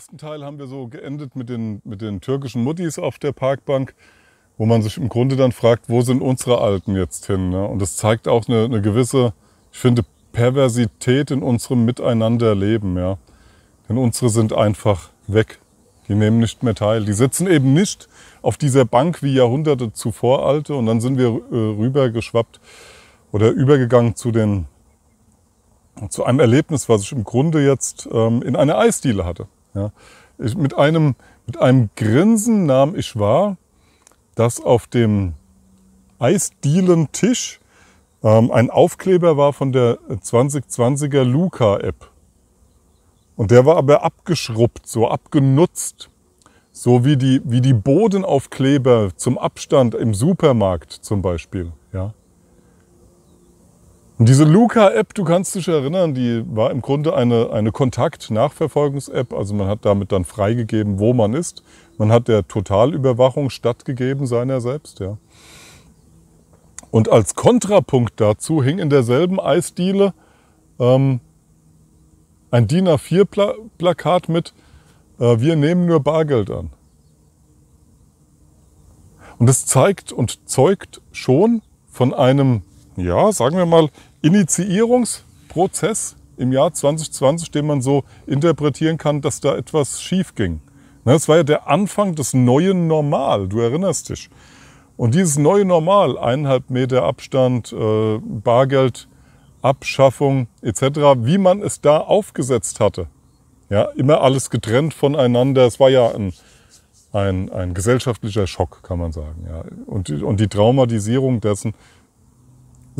ersten Teil haben wir so geendet mit den, mit den türkischen Muttis auf der Parkbank, wo man sich im Grunde dann fragt, wo sind unsere Alten jetzt hin? Ne? Und das zeigt auch eine, eine gewisse, ich finde, Perversität in unserem Miteinanderleben. Ja? Denn unsere sind einfach weg. Die nehmen nicht mehr teil. Die sitzen eben nicht auf dieser Bank wie Jahrhunderte zuvor alte. Und dann sind wir äh, rübergeschwappt oder übergegangen zu den zu einem Erlebnis, was ich im Grunde jetzt ähm, in einer Eisdiele hatte. Ja. Ich, mit, einem, mit einem Grinsen nahm ich wahr, dass auf dem Eisdielentisch ähm, ein Aufkleber war von der 2020er Luca-App. Und der war aber abgeschrubbt, so abgenutzt. So wie die, wie die Bodenaufkleber zum Abstand im Supermarkt zum Beispiel. Ja. Und diese Luca-App, du kannst dich erinnern, die war im Grunde eine, eine Kontakt-Nachverfolgungs-App. Also man hat damit dann freigegeben, wo man ist. Man hat der Totalüberwachung stattgegeben seiner selbst. Ja. Und als Kontrapunkt dazu hing in derselben Eisdiele ähm, ein DIN A4-Plakat mit äh, Wir nehmen nur Bargeld an. Und es zeigt und zeugt schon von einem ja, sagen wir mal, Initiierungsprozess im Jahr 2020, den man so interpretieren kann, dass da etwas schief ging. Das ne, war ja der Anfang des neuen Normal, du erinnerst dich. Und dieses neue Normal, eineinhalb Meter Abstand, äh, Bargeld, Abschaffung etc., wie man es da aufgesetzt hatte. Ja, immer alles getrennt voneinander. Es war ja ein, ein, ein gesellschaftlicher Schock, kann man sagen. Ja. Und, und die Traumatisierung dessen,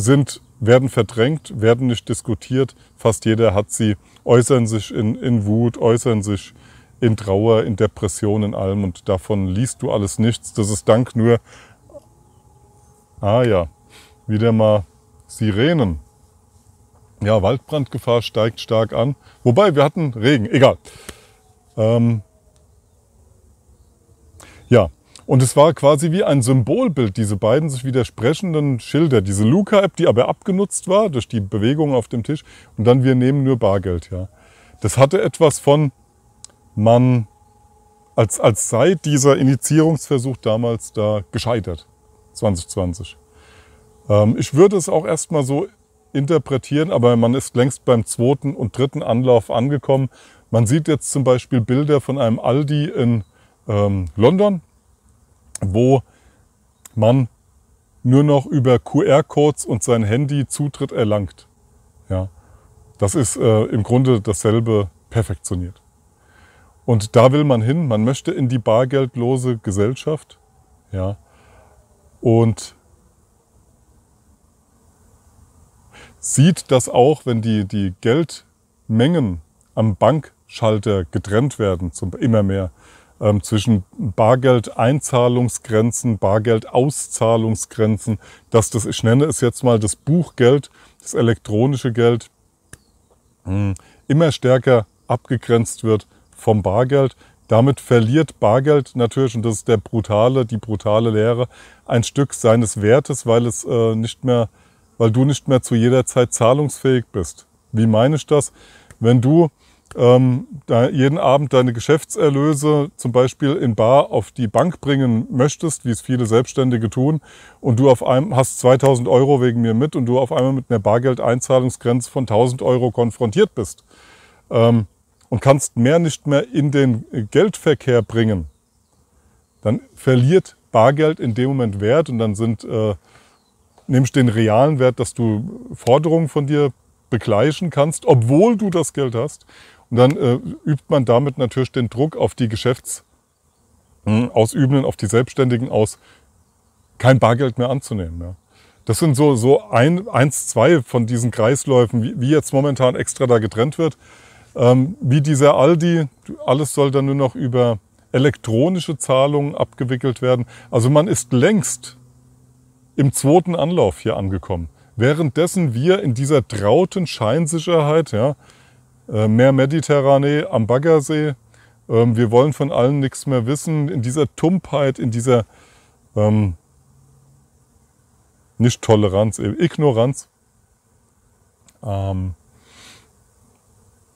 sind, werden verdrängt, werden nicht diskutiert. Fast jeder hat sie, äußern sich in, in Wut, äußern sich in Trauer, in Depression, in allem. Und davon liest du alles nichts. Das ist dank nur, ah ja, wieder mal Sirenen. Ja, Waldbrandgefahr steigt stark an. Wobei, wir hatten Regen, egal. Ähm, und es war quasi wie ein Symbolbild, diese beiden sich widersprechenden Schilder. Diese Luca-App, die aber abgenutzt war durch die Bewegung auf dem Tisch. Und dann wir nehmen nur Bargeld, ja. Das hatte etwas von, man, als, als sei dieser Initiierungsversuch damals da gescheitert. 2020. Ähm, ich würde es auch erstmal so interpretieren, aber man ist längst beim zweiten und dritten Anlauf angekommen. Man sieht jetzt zum Beispiel Bilder von einem Aldi in ähm, London, wo man nur noch über QR-Codes und sein Handy Zutritt erlangt. Ja, das ist äh, im Grunde dasselbe perfektioniert. Und da will man hin. Man möchte in die bargeldlose Gesellschaft. Ja, und sieht das auch, wenn die, die Geldmengen am Bankschalter getrennt werden, zum, immer mehr ähm, zwischen Bargeldeinzahlungsgrenzen, Bargeldauszahlungsgrenzen, dass das, ich nenne es jetzt mal das Buchgeld, das elektronische Geld, mh, hm, immer stärker abgegrenzt wird vom Bargeld. Damit verliert Bargeld natürlich, und das ist der brutale, die brutale Lehre, ein Stück seines Wertes, weil es äh, nicht mehr, weil du nicht mehr zu jeder Zeit zahlungsfähig bist. Wie meine ich das? Wenn du ähm, jeden Abend deine Geschäftserlöse zum Beispiel in Bar auf die Bank bringen möchtest, wie es viele Selbstständige tun, und du auf einem hast 2000 Euro wegen mir mit und du auf einmal mit einer Bargeldeinzahlungsgrenze von 1000 Euro konfrontiert bist ähm, und kannst mehr nicht mehr in den Geldverkehr bringen, dann verliert Bargeld in dem Moment Wert und dann sind äh, nimmst den realen Wert, dass du Forderungen von dir begleichen kannst, obwohl du das Geld hast. Und dann äh, übt man damit natürlich den Druck auf die Geschäftsausübenden, hm, auf die Selbstständigen aus, kein Bargeld mehr anzunehmen. Ja. Das sind so, so ein, eins, zwei von diesen Kreisläufen, wie, wie jetzt momentan extra da getrennt wird. Ähm, wie dieser Aldi, alles soll dann nur noch über elektronische Zahlungen abgewickelt werden. Also man ist längst im zweiten Anlauf hier angekommen. Währenddessen wir in dieser trauten Scheinsicherheit, ja, äh, Meer Mediterranee am Baggersee. Ähm, wir wollen von allen nichts mehr wissen. In dieser Tumpheit, in dieser ähm, nicht Toleranz, äh, Ignoranz. Ähm,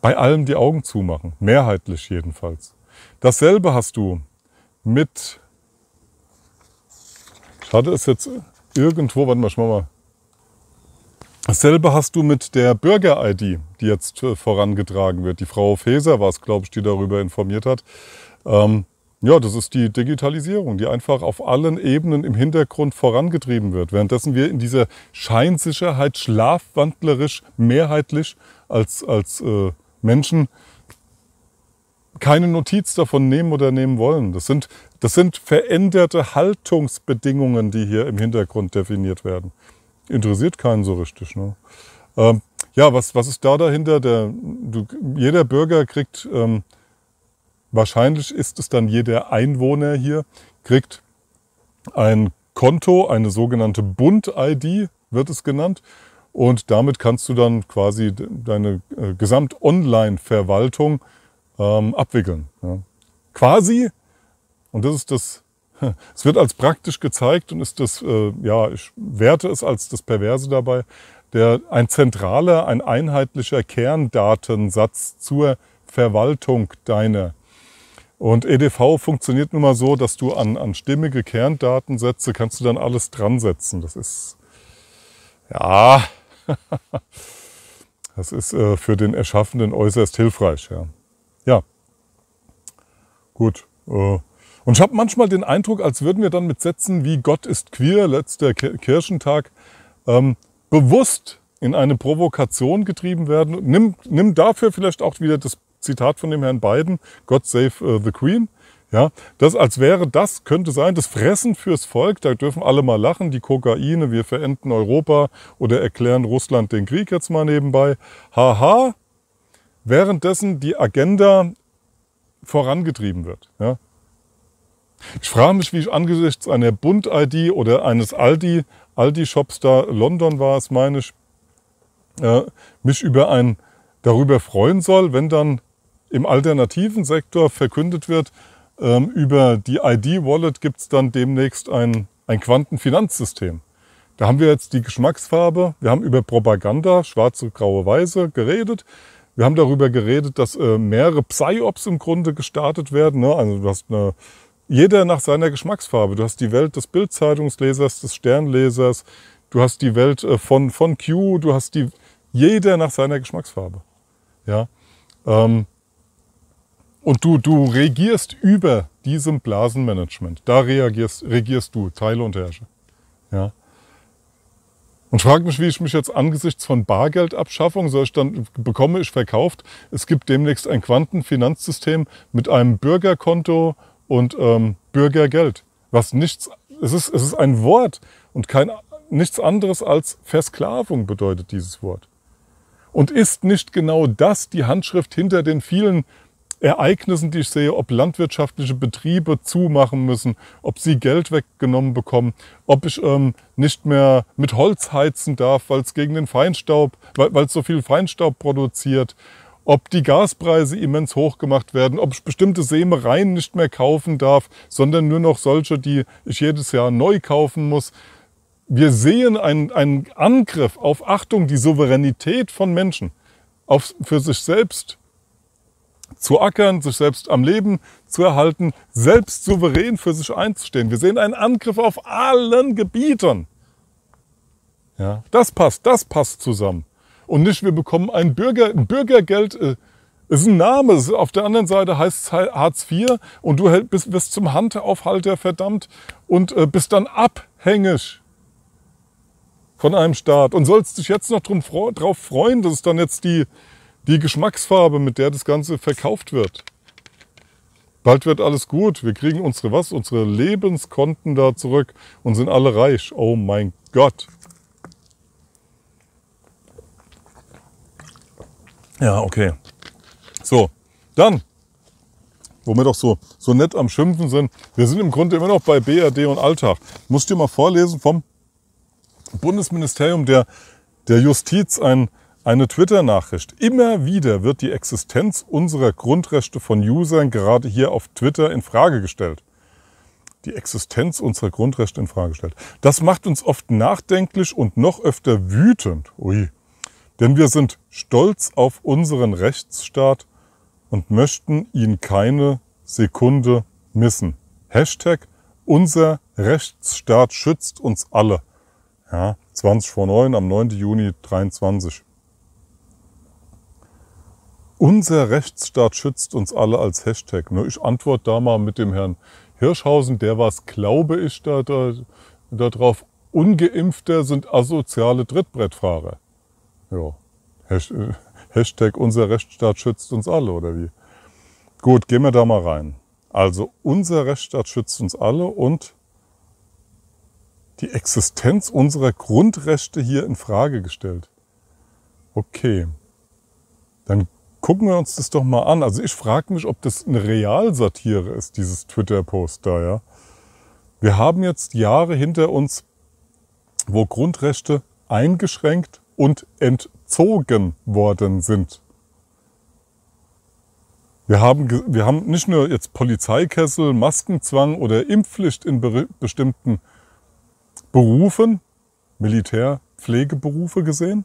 bei allem die Augen zumachen, mehrheitlich jedenfalls. Dasselbe hast du mit, ich hatte es jetzt irgendwo, warte mal, ich mach mal Dasselbe hast du mit der Bürger-ID, die jetzt äh, vorangetragen wird. Die Frau Feser war es, glaube ich, die darüber informiert hat. Ähm, ja, das ist die Digitalisierung, die einfach auf allen Ebenen im Hintergrund vorangetrieben wird, währenddessen wir in dieser Scheinsicherheit schlafwandlerisch, mehrheitlich als, als äh, Menschen keine Notiz davon nehmen oder nehmen wollen. Das sind, das sind veränderte Haltungsbedingungen, die hier im Hintergrund definiert werden interessiert keinen so richtig. Ne? Ähm, ja, was, was ist da dahinter? Der, du, jeder Bürger kriegt, ähm, wahrscheinlich ist es dann jeder Einwohner hier, kriegt ein Konto, eine sogenannte Bund-ID wird es genannt. Und damit kannst du dann quasi deine äh, Gesamt-Online-Verwaltung ähm, abwickeln. Ja. Quasi, und das ist das es wird als praktisch gezeigt und ist das, äh, ja, ich werte es als das Perverse dabei, der, ein zentraler, ein einheitlicher Kerndatensatz zur Verwaltung deiner. Und EDV funktioniert nun mal so, dass du an, an stimmige Kerndatensätze kannst du dann alles dran setzen. Das ist, ja, das ist äh, für den Erschaffenden äußerst hilfreich. Ja, ja. gut. Äh, und ich habe manchmal den Eindruck, als würden wir dann mit Sätzen wie Gott ist queer, letzter Kirchentag, ähm, bewusst in eine Provokation getrieben werden. Nimm, nimm dafür vielleicht auch wieder das Zitat von dem Herrn Biden, God save uh, the Queen. Ja, das als wäre das, könnte sein, das Fressen fürs Volk, da dürfen alle mal lachen, die Kokaine, wir verenden Europa oder erklären Russland den Krieg jetzt mal nebenbei. Haha, währenddessen die Agenda vorangetrieben wird. Ja, ich frage mich, wie ich angesichts einer Bund-ID oder eines Aldi, Aldi-Shops da, London war es, meine ich, äh, mich über ein, darüber freuen soll, wenn dann im alternativen Sektor verkündet wird, ähm, über die ID-Wallet gibt es dann demnächst ein, ein Quantenfinanzsystem. Da haben wir jetzt die Geschmacksfarbe, wir haben über Propaganda, schwarze, graue, weiße geredet. Wir haben darüber geredet, dass äh, mehrere Psyops im Grunde gestartet werden. Ne? Also du hast eine jeder nach seiner Geschmacksfarbe. Du hast die Welt des Bildzeitungslesers, des Sternlesers, du hast die Welt äh, von, von Q, du hast die, jeder nach seiner Geschmacksfarbe. Ja? Ähm, und du, du regierst über diesem Blasenmanagement. Da reagierst, regierst du, Teile und Herrsche. Ja? Und frag mich, wie ich mich jetzt angesichts von Bargeldabschaffung, soll ich dann bekomme ich verkauft, es gibt demnächst ein Quantenfinanzsystem mit einem Bürgerkonto und ähm, Bürgergeld, was nichts, es ist, es ist ein Wort und kein, nichts anderes als Versklavung bedeutet dieses Wort. Und ist nicht genau das die Handschrift hinter den vielen Ereignissen, die ich sehe, ob landwirtschaftliche Betriebe zumachen müssen, ob sie Geld weggenommen bekommen, ob ich ähm, nicht mehr mit Holz heizen darf, weil es gegen den Feinstaub, weil es so viel Feinstaub produziert, ob die Gaspreise immens hoch gemacht werden, ob ich bestimmte Sämereien nicht mehr kaufen darf, sondern nur noch solche, die ich jedes Jahr neu kaufen muss. Wir sehen einen, einen Angriff auf Achtung, die Souveränität von Menschen, auf, für sich selbst zu ackern, sich selbst am Leben zu erhalten, selbst souverän für sich einzustehen. Wir sehen einen Angriff auf allen Gebieten. Ja, das passt, das passt zusammen und nicht, wir bekommen ein, Bürger, ein Bürgergeld. Äh, ist ein Name. Auf der anderen Seite heißt es Hartz IV und du bist, bist zum Handaufhalter verdammt und äh, bist dann abhängig von einem Staat und sollst dich jetzt noch drum, drauf freuen. Das ist dann jetzt die, die Geschmacksfarbe, mit der das Ganze verkauft wird. Bald wird alles gut. Wir kriegen unsere was? Unsere Lebenskonten da zurück und sind alle reich. Oh mein Gott. Ja, okay. So, dann, wo wir doch so, so nett am Schimpfen sind, wir sind im Grunde immer noch bei BRD und Alltag. Musst du dir mal vorlesen vom Bundesministerium der, der Justiz ein, eine Twitter-Nachricht. Immer wieder wird die Existenz unserer Grundrechte von Usern gerade hier auf Twitter in Frage gestellt. Die Existenz unserer Grundrechte in Frage gestellt. Das macht uns oft nachdenklich und noch öfter wütend. Ui, denn wir sind stolz auf unseren Rechtsstaat und möchten ihn keine Sekunde missen. Hashtag unser Rechtsstaat schützt uns alle. Ja, 20 vor 9 am 9. Juni 23. Unser Rechtsstaat schützt uns alle als Hashtag. Nur Ich antworte da mal mit dem Herrn Hirschhausen, der was, glaube ich, da, da, darauf. Ungeimpfte sind asoziale Trittbrettfahrer. Ja. Hashtag unser Rechtsstaat schützt uns alle, oder wie? Gut, gehen wir da mal rein. Also unser Rechtsstaat schützt uns alle und die Existenz unserer Grundrechte hier in Frage gestellt. Okay, dann gucken wir uns das doch mal an. Also ich frage mich, ob das eine Realsatire ist, dieses Twitter-Post da, ja. Wir haben jetzt Jahre hinter uns, wo Grundrechte eingeschränkt und entzogen worden sind. Wir haben, wir haben nicht nur jetzt Polizeikessel, Maskenzwang oder Impfpflicht in be bestimmten Berufen, Militär, Pflegeberufe gesehen.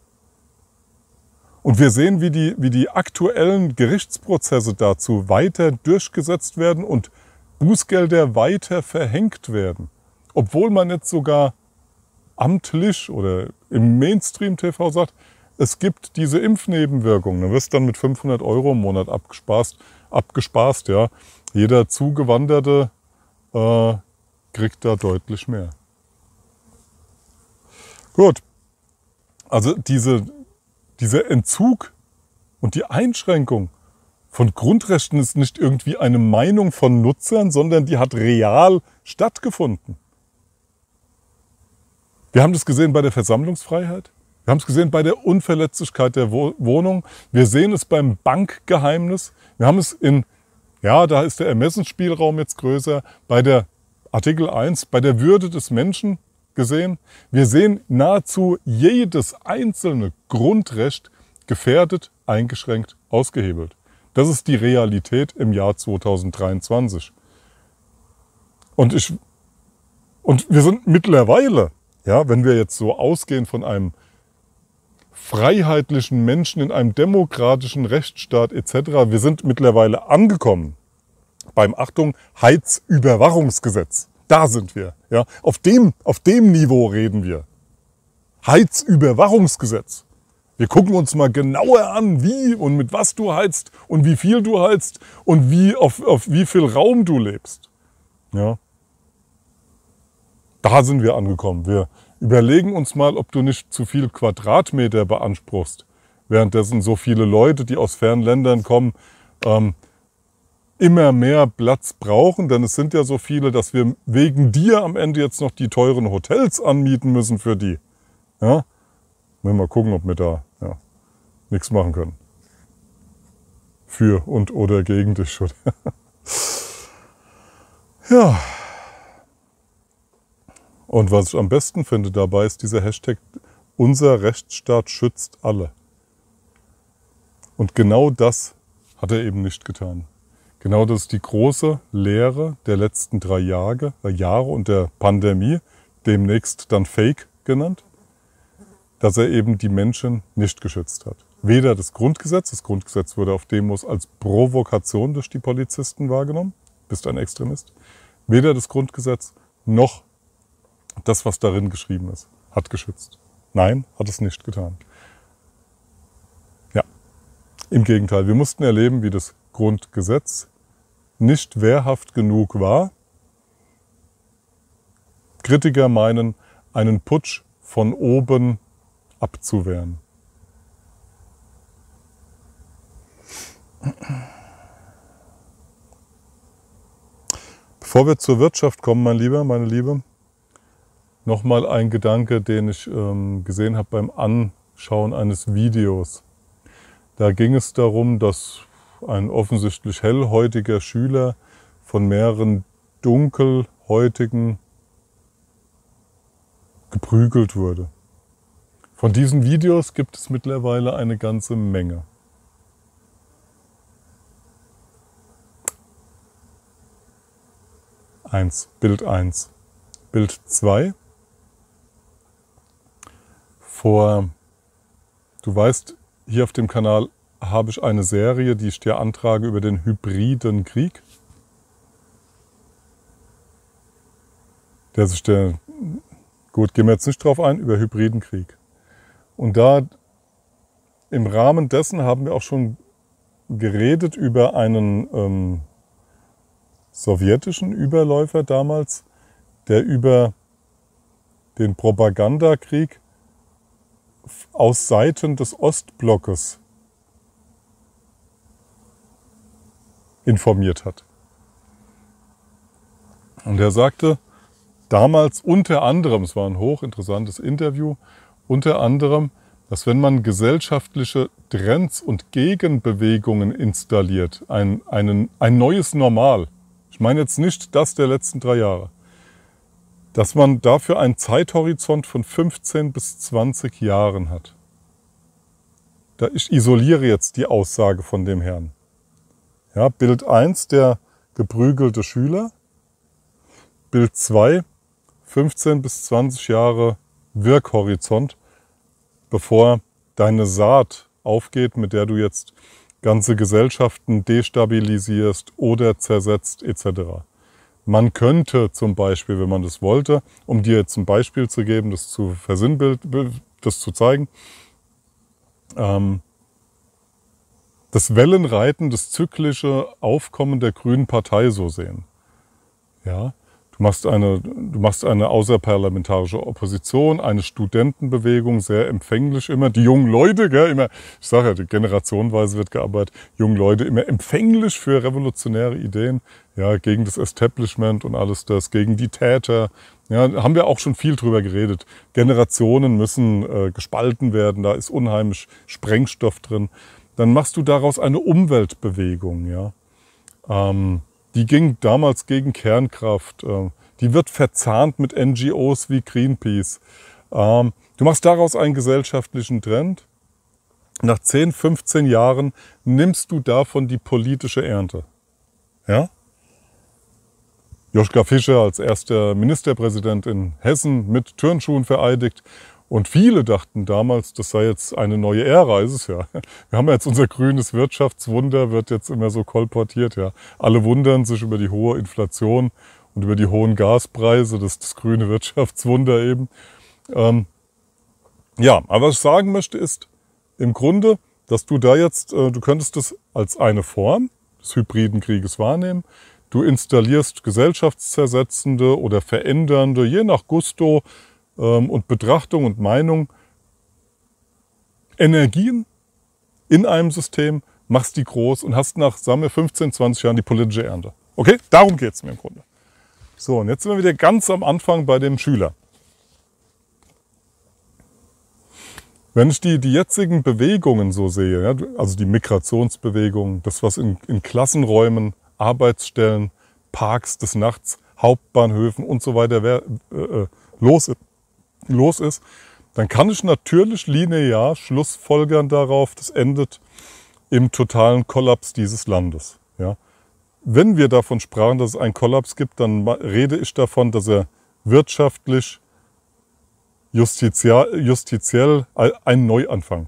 Und wir sehen, wie die, wie die aktuellen Gerichtsprozesse dazu weiter durchgesetzt werden und Bußgelder weiter verhängt werden. Obwohl man jetzt sogar amtlich oder im Mainstream-TV sagt, es gibt diese Impfnebenwirkungen. Du wirst dann mit 500 Euro im Monat abgespaßt. abgespaßt ja. Jeder Zugewanderte äh, kriegt da deutlich mehr. Gut. Also diese, dieser Entzug und die Einschränkung von Grundrechten ist nicht irgendwie eine Meinung von Nutzern, sondern die hat real stattgefunden. Wir haben das gesehen bei der Versammlungsfreiheit. Wir haben es gesehen bei der Unverletzlichkeit der Wohnung. Wir sehen es beim Bankgeheimnis. Wir haben es in, ja, da ist der Ermessensspielraum jetzt größer, bei der Artikel 1, bei der Würde des Menschen gesehen. Wir sehen nahezu jedes einzelne Grundrecht gefährdet, eingeschränkt, ausgehebelt. Das ist die Realität im Jahr 2023. Und ich, und wir sind mittlerweile ja, wenn wir jetzt so ausgehen von einem freiheitlichen Menschen in einem demokratischen Rechtsstaat etc. Wir sind mittlerweile angekommen beim Achtung Heizüberwachungsgesetz. Da sind wir. Ja, auf dem auf dem Niveau reden wir. Heizüberwachungsgesetz. Wir gucken uns mal genauer an, wie und mit was du heizt und wie viel du heizt und wie auf, auf wie viel Raum du lebst. Ja. Da sind wir angekommen. Wir überlegen uns mal, ob du nicht zu viel Quadratmeter beanspruchst, währenddessen so viele Leute, die aus fernen Ländern kommen, ähm, immer mehr Platz brauchen, denn es sind ja so viele, dass wir wegen dir am Ende jetzt noch die teuren Hotels anmieten müssen für die. Ja? Müssen wir mal gucken, ob wir da ja, nichts machen können. Für und oder gegen dich. schon. ja. Und was ich am besten finde dabei, ist dieser Hashtag, unser Rechtsstaat schützt alle. Und genau das hat er eben nicht getan. Genau das ist die große Lehre der letzten drei Jahre, Jahre und der Pandemie, demnächst dann Fake genannt, dass er eben die Menschen nicht geschützt hat. Weder das Grundgesetz, das Grundgesetz wurde auf Demos als Provokation durch die Polizisten wahrgenommen, bist ein Extremist, weder das Grundgesetz noch das, was darin geschrieben ist, hat geschützt. Nein, hat es nicht getan. Ja, im Gegenteil, wir mussten erleben, wie das Grundgesetz nicht wehrhaft genug war. Kritiker meinen, einen Putsch von oben abzuwehren. Bevor wir zur Wirtschaft kommen, mein Lieber, meine Liebe, Nochmal ein Gedanke, den ich ähm, gesehen habe beim Anschauen eines Videos. Da ging es darum, dass ein offensichtlich hellhäutiger Schüler von mehreren dunkelhäutigen geprügelt wurde. Von diesen Videos gibt es mittlerweile eine ganze Menge. Eins, Bild 1. Bild 2 vor, du weißt, hier auf dem Kanal habe ich eine Serie, die ich dir antrage über den hybriden Krieg, der sich der, gut, gehen wir jetzt nicht drauf ein, über hybriden Krieg. Und da im Rahmen dessen haben wir auch schon geredet über einen ähm, sowjetischen Überläufer damals, der über den Propagandakrieg aus Seiten des Ostblockes informiert hat. Und er sagte damals unter anderem, es war ein hochinteressantes Interview, unter anderem, dass wenn man gesellschaftliche Trends und Gegenbewegungen installiert, ein, einen, ein neues Normal, ich meine jetzt nicht das der letzten drei Jahre, dass man dafür einen Zeithorizont von 15 bis 20 Jahren hat. ich isoliere jetzt die Aussage von dem Herrn. Ja, Bild 1, der geprügelte Schüler. Bild 2, 15 bis 20 Jahre Wirkhorizont, bevor deine Saat aufgeht, mit der du jetzt ganze Gesellschaften destabilisierst oder zersetzt etc. Man könnte zum Beispiel, wenn man das wollte, um dir jetzt ein Beispiel zu geben, das zu versinnbild, das zu zeigen, ähm, das Wellenreiten, das zyklische Aufkommen der Grünen Partei so sehen. Ja, du machst eine, du machst eine außerparlamentarische Opposition, eine Studentenbewegung, sehr empfänglich immer. Die jungen Leute, gell, immer, ich sage ja, generationenweise wird gearbeitet, jungen Leute immer empfänglich für revolutionäre Ideen, ja, gegen das Establishment und alles das, gegen die Täter. Ja, haben wir auch schon viel drüber geredet. Generationen müssen äh, gespalten werden, da ist unheimlich Sprengstoff drin. Dann machst du daraus eine Umweltbewegung, ja. Ähm, die ging damals gegen Kernkraft. Ähm, die wird verzahnt mit NGOs wie Greenpeace. Ähm, du machst daraus einen gesellschaftlichen Trend. Nach 10, 15 Jahren nimmst du davon die politische Ernte. Ja? Joschka Fischer als erster Ministerpräsident in Hessen mit Turnschuhen vereidigt. Und viele dachten damals, das sei jetzt eine neue Ära, ist es ja. Wir haben jetzt unser grünes Wirtschaftswunder, wird jetzt immer so kolportiert, ja. Alle wundern sich über die hohe Inflation und über die hohen Gaspreise, das, das grüne Wirtschaftswunder eben. Ähm, ja, aber was ich sagen möchte ist im Grunde, dass du da jetzt, äh, du könntest das als eine Form des hybriden Krieges wahrnehmen, Du installierst gesellschaftszersetzende oder verändernde, je nach Gusto ähm, und Betrachtung und Meinung, Energien in einem System, machst die groß und hast nach, sagen wir, 15, 20 Jahren die politische Ernte. Okay, darum geht es mir im Grunde. So, und jetzt sind wir wieder ganz am Anfang bei dem Schüler. Wenn ich die, die jetzigen Bewegungen so sehe, ja, also die Migrationsbewegung, das, was in, in Klassenräumen Arbeitsstellen, Parks des Nachts, Hauptbahnhöfen und so weiter wer, äh, äh, los, los ist, dann kann ich natürlich linear schlussfolgern darauf, das endet im totalen Kollaps dieses Landes. Ja. Wenn wir davon sprachen, dass es einen Kollaps gibt, dann rede ich davon, dass er wirtschaftlich, justiziell äh, ein Neuanfang,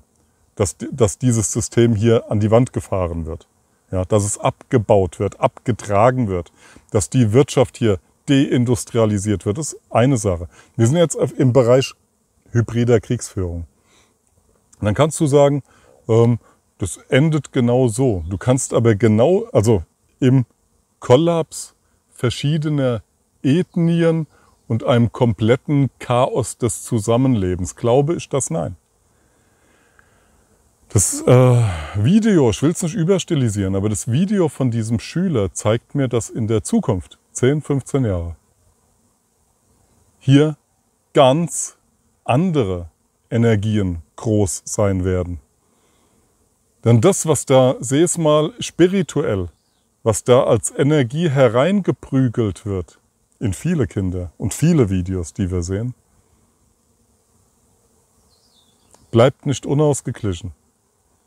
dass, dass dieses System hier an die Wand gefahren wird ja, dass es abgebaut wird, abgetragen wird, dass die Wirtschaft hier deindustrialisiert wird, ist eine Sache. Wir sind jetzt im Bereich hybrider Kriegsführung. Und dann kannst du sagen, ähm, das endet genau so. Du kannst aber genau, also im Kollaps verschiedener Ethnien und einem kompletten Chaos des Zusammenlebens, glaube ich das nein. Das äh, Video, ich will es nicht überstilisieren, aber das Video von diesem Schüler zeigt mir, dass in der Zukunft, 10, 15 Jahre, hier ganz andere Energien groß sein werden. Denn das, was da, sehe es mal spirituell, was da als Energie hereingeprügelt wird, in viele Kinder und viele Videos, die wir sehen, bleibt nicht unausgeglichen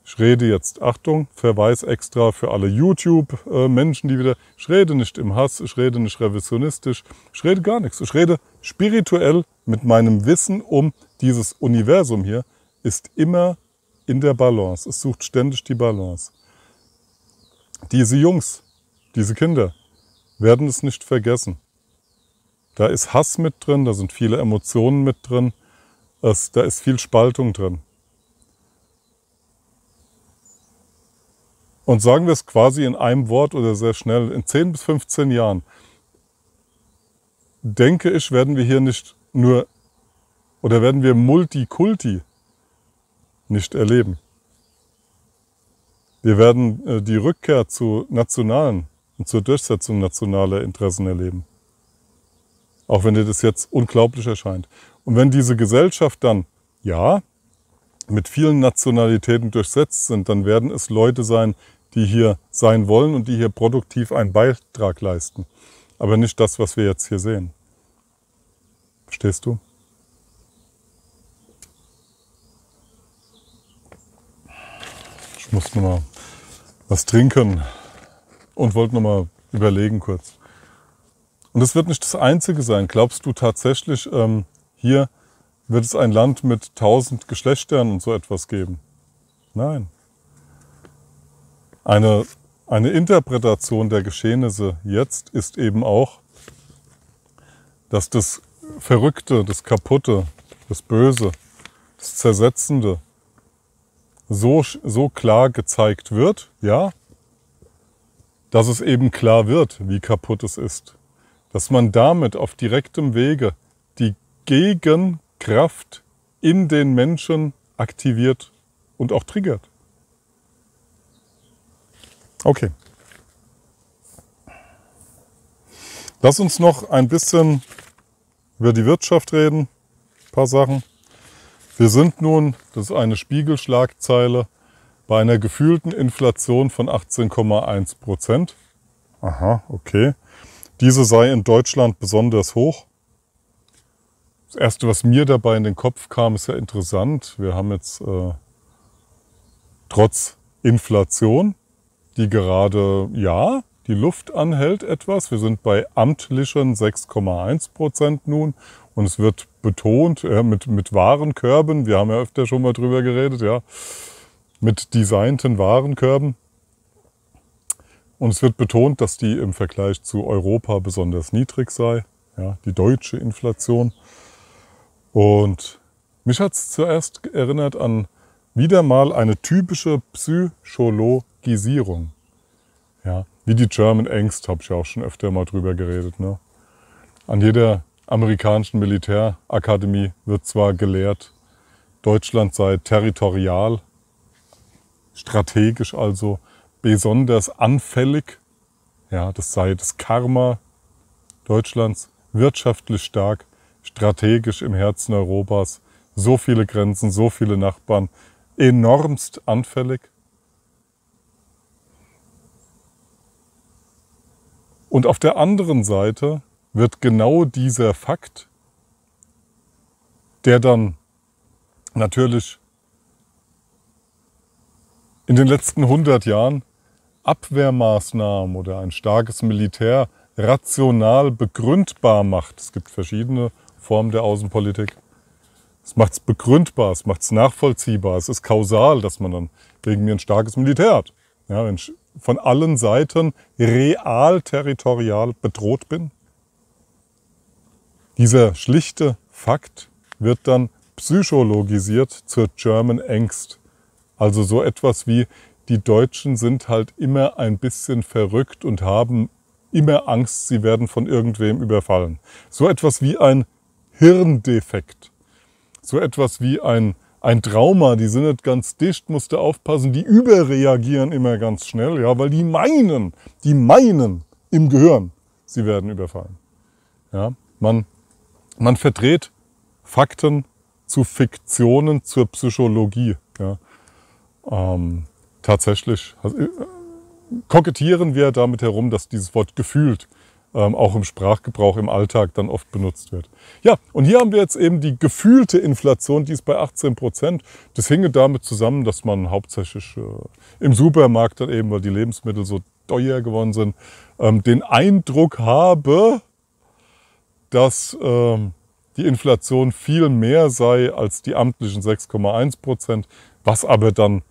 ich rede jetzt, Achtung, Verweis extra für alle YouTube-Menschen, die wieder, ich rede nicht im Hass, ich rede nicht revisionistisch, ich rede gar nichts. Ich rede spirituell mit meinem Wissen um dieses Universum hier, ist immer in der Balance. Es sucht ständig die Balance. Diese Jungs, diese Kinder werden es nicht vergessen. Da ist Hass mit drin, da sind viele Emotionen mit drin, es, da ist viel Spaltung drin. und sagen wir es quasi in einem Wort oder sehr schnell, in 10 bis 15 Jahren, denke ich, werden wir hier nicht nur oder werden wir Multikulti nicht erleben. Wir werden äh, die Rückkehr zu nationalen und zur Durchsetzung nationaler Interessen erleben. Auch wenn dir das jetzt unglaublich erscheint. Und wenn diese Gesellschaft dann, ja, mit vielen Nationalitäten durchsetzt sind, dann werden es Leute sein, die hier sein wollen und die hier produktiv einen Beitrag leisten. Aber nicht das, was wir jetzt hier sehen. Verstehst du? Ich muss noch mal was trinken und wollte noch mal überlegen kurz. Und es wird nicht das Einzige sein. Glaubst du tatsächlich, ähm, hier wird es ein Land mit tausend Geschlechtern und so etwas geben? Nein. Eine, eine Interpretation der Geschehnisse jetzt ist eben auch, dass das Verrückte, das Kaputte, das Böse, das Zersetzende so, so klar gezeigt wird, ja, dass es eben klar wird, wie kaputt es ist. Dass man damit auf direktem Wege die Gegenkraft in den Menschen aktiviert und auch triggert. Okay. Lass uns noch ein bisschen über die Wirtschaft reden. Ein paar Sachen. Wir sind nun, das ist eine Spiegelschlagzeile, bei einer gefühlten Inflation von 18,1 Prozent. Aha, okay. Diese sei in Deutschland besonders hoch. Das Erste, was mir dabei in den Kopf kam, ist ja interessant. Wir haben jetzt äh, trotz Inflation die gerade, ja, die Luft anhält etwas. Wir sind bei amtlichen 6,1 Prozent nun. Und es wird betont äh, mit, mit Warenkörben. Wir haben ja öfter schon mal drüber geredet, ja. Mit designten Warenkörben. Und es wird betont, dass die im Vergleich zu Europa besonders niedrig sei. Ja, die deutsche Inflation. Und mich hat es zuerst erinnert an wieder mal eine typische Psychologie. Hierarchisierung. Ja, wie die German Angst, habe ich ja auch schon öfter mal drüber geredet. Ne? An jeder amerikanischen Militärakademie wird zwar gelehrt, Deutschland sei territorial, strategisch also besonders anfällig. Ja, das sei das Karma Deutschlands, wirtschaftlich stark, strategisch im Herzen Europas, so viele Grenzen, so viele Nachbarn, enormst anfällig. Und auf der anderen Seite wird genau dieser Fakt, der dann natürlich in den letzten 100 Jahren Abwehrmaßnahmen oder ein starkes Militär rational begründbar macht. Es gibt verschiedene Formen der Außenpolitik. Es macht es begründbar, es macht es nachvollziehbar, es ist kausal, dass man dann gegen mir ein starkes Militär hat. Ja, wenn von allen Seiten real territorial bedroht bin? Dieser schlichte Fakt wird dann psychologisiert zur German Angst. Also so etwas wie, die Deutschen sind halt immer ein bisschen verrückt und haben immer Angst, sie werden von irgendwem überfallen. So etwas wie ein Hirndefekt. So etwas wie ein ein Trauma, die sind nicht ganz dicht, musst du aufpassen, die überreagieren immer ganz schnell, ja, weil die meinen, die meinen im Gehirn, sie werden überfallen. Ja, man, man verdreht Fakten zu Fiktionen, zur Psychologie. Ja. Ähm, tatsächlich also, äh, kokettieren wir damit herum, dass dieses Wort gefühlt ähm, auch im Sprachgebrauch im Alltag dann oft benutzt wird. Ja, und hier haben wir jetzt eben die gefühlte Inflation, die ist bei 18 Prozent. Das hinge damit zusammen, dass man hauptsächlich äh, im Supermarkt dann eben, weil die Lebensmittel so teuer geworden sind, ähm, den Eindruck habe, dass ähm, die Inflation viel mehr sei als die amtlichen 6,1 Prozent, was aber dann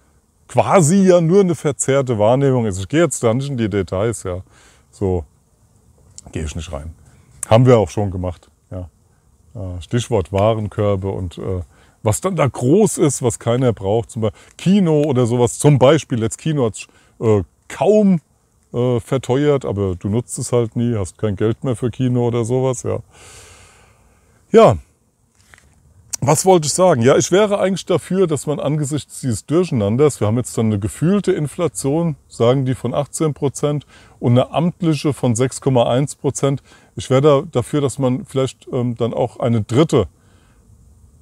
quasi ja nur eine verzerrte Wahrnehmung ist. Ich gehe jetzt da nicht in die Details, ja. So, gehe ich nicht rein. Haben wir auch schon gemacht. Ja. Äh, Stichwort Warenkörbe und äh, was dann da groß ist, was keiner braucht, zum Beispiel Kino oder sowas. Zum Beispiel, jetzt Kino hat es äh, kaum verteuert, aber du nutzt es halt nie, hast kein Geld mehr für Kino oder sowas. Ja, ja was wollte ich sagen? Ja, ich wäre eigentlich dafür, dass man angesichts dieses Durcheinanders, wir haben jetzt dann eine gefühlte Inflation, sagen die von 18 Prozent und eine amtliche von 6,1 Prozent. Ich wäre da dafür, dass man vielleicht ähm, dann auch eine dritte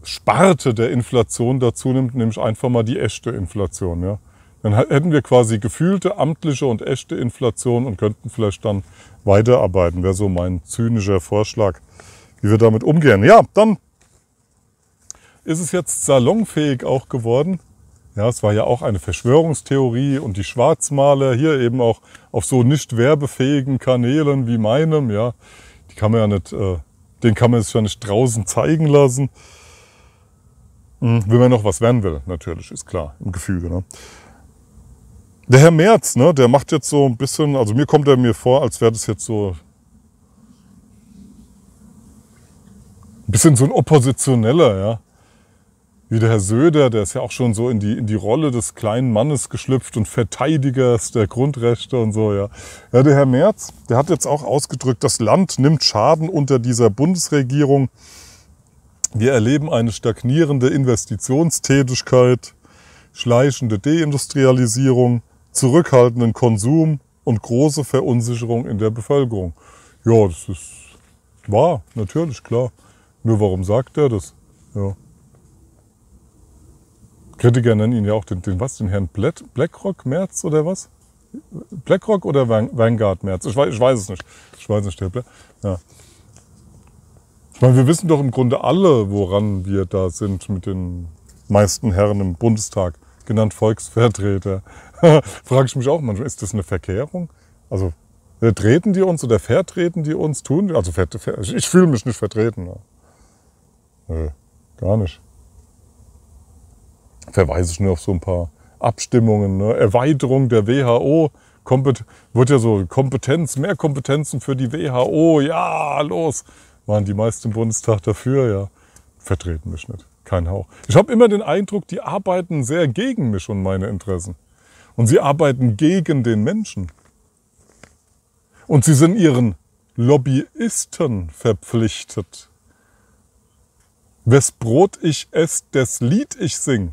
Sparte der Inflation dazu nimmt, nämlich einfach mal die echte Inflation. Ja? Dann hätten wir quasi gefühlte amtliche und echte Inflation und könnten vielleicht dann weiterarbeiten. Wäre so mein zynischer Vorschlag, wie wir damit umgehen. Ja, dann ist es jetzt salonfähig auch geworden? Ja, es war ja auch eine Verschwörungstheorie und die Schwarzmaler hier eben auch auf so nicht werbefähigen Kanälen wie meinem, ja, die kann man ja nicht, äh, den kann man sich ja nicht draußen zeigen lassen. Hm, wenn man noch was werden will, natürlich, ist klar, im Gefüge. Ne? Der Herr Merz, ne, der macht jetzt so ein bisschen, also mir kommt er mir vor, als wäre das jetzt so ein bisschen so ein Oppositioneller, ja wie der Herr Söder, der ist ja auch schon so in die, in die Rolle des kleinen Mannes geschlüpft und Verteidigers der Grundrechte und so, ja. ja. Der Herr Merz, der hat jetzt auch ausgedrückt, das Land nimmt Schaden unter dieser Bundesregierung. Wir erleben eine stagnierende Investitionstätigkeit, schleichende Deindustrialisierung, zurückhaltenden Konsum und große Verunsicherung in der Bevölkerung. Ja, das ist wahr, natürlich, klar. Nur warum sagt er das? Ja. Kritiker nennen ihn ja auch den, den was, den Herrn Blatt, BlackRock Merz oder was? BlackRock oder Vanguard Merz? Ich weiß, ich weiß es nicht. Ich weiß nicht, der ja. Ich meine, wir wissen doch im Grunde alle, woran wir da sind mit den meisten Herren im Bundestag, genannt Volksvertreter. Frage ich mich auch manchmal, ist das eine Verkehrung? Also treten die uns oder vertreten die uns? Tun die? Also ich fühle mich nicht vertreten. Nö, gar nicht verweise ich nur auf so ein paar Abstimmungen, ne? Erweiterung der WHO, Kompet wird ja so Kompetenz, mehr Kompetenzen für die WHO, ja, los, waren die meisten im Bundestag dafür, ja, vertreten mich nicht, kein Hauch. Ich habe immer den Eindruck, die arbeiten sehr gegen mich und meine Interessen. Und sie arbeiten gegen den Menschen. Und sie sind ihren Lobbyisten verpflichtet. Wes Brot ich esse, des Lied ich sing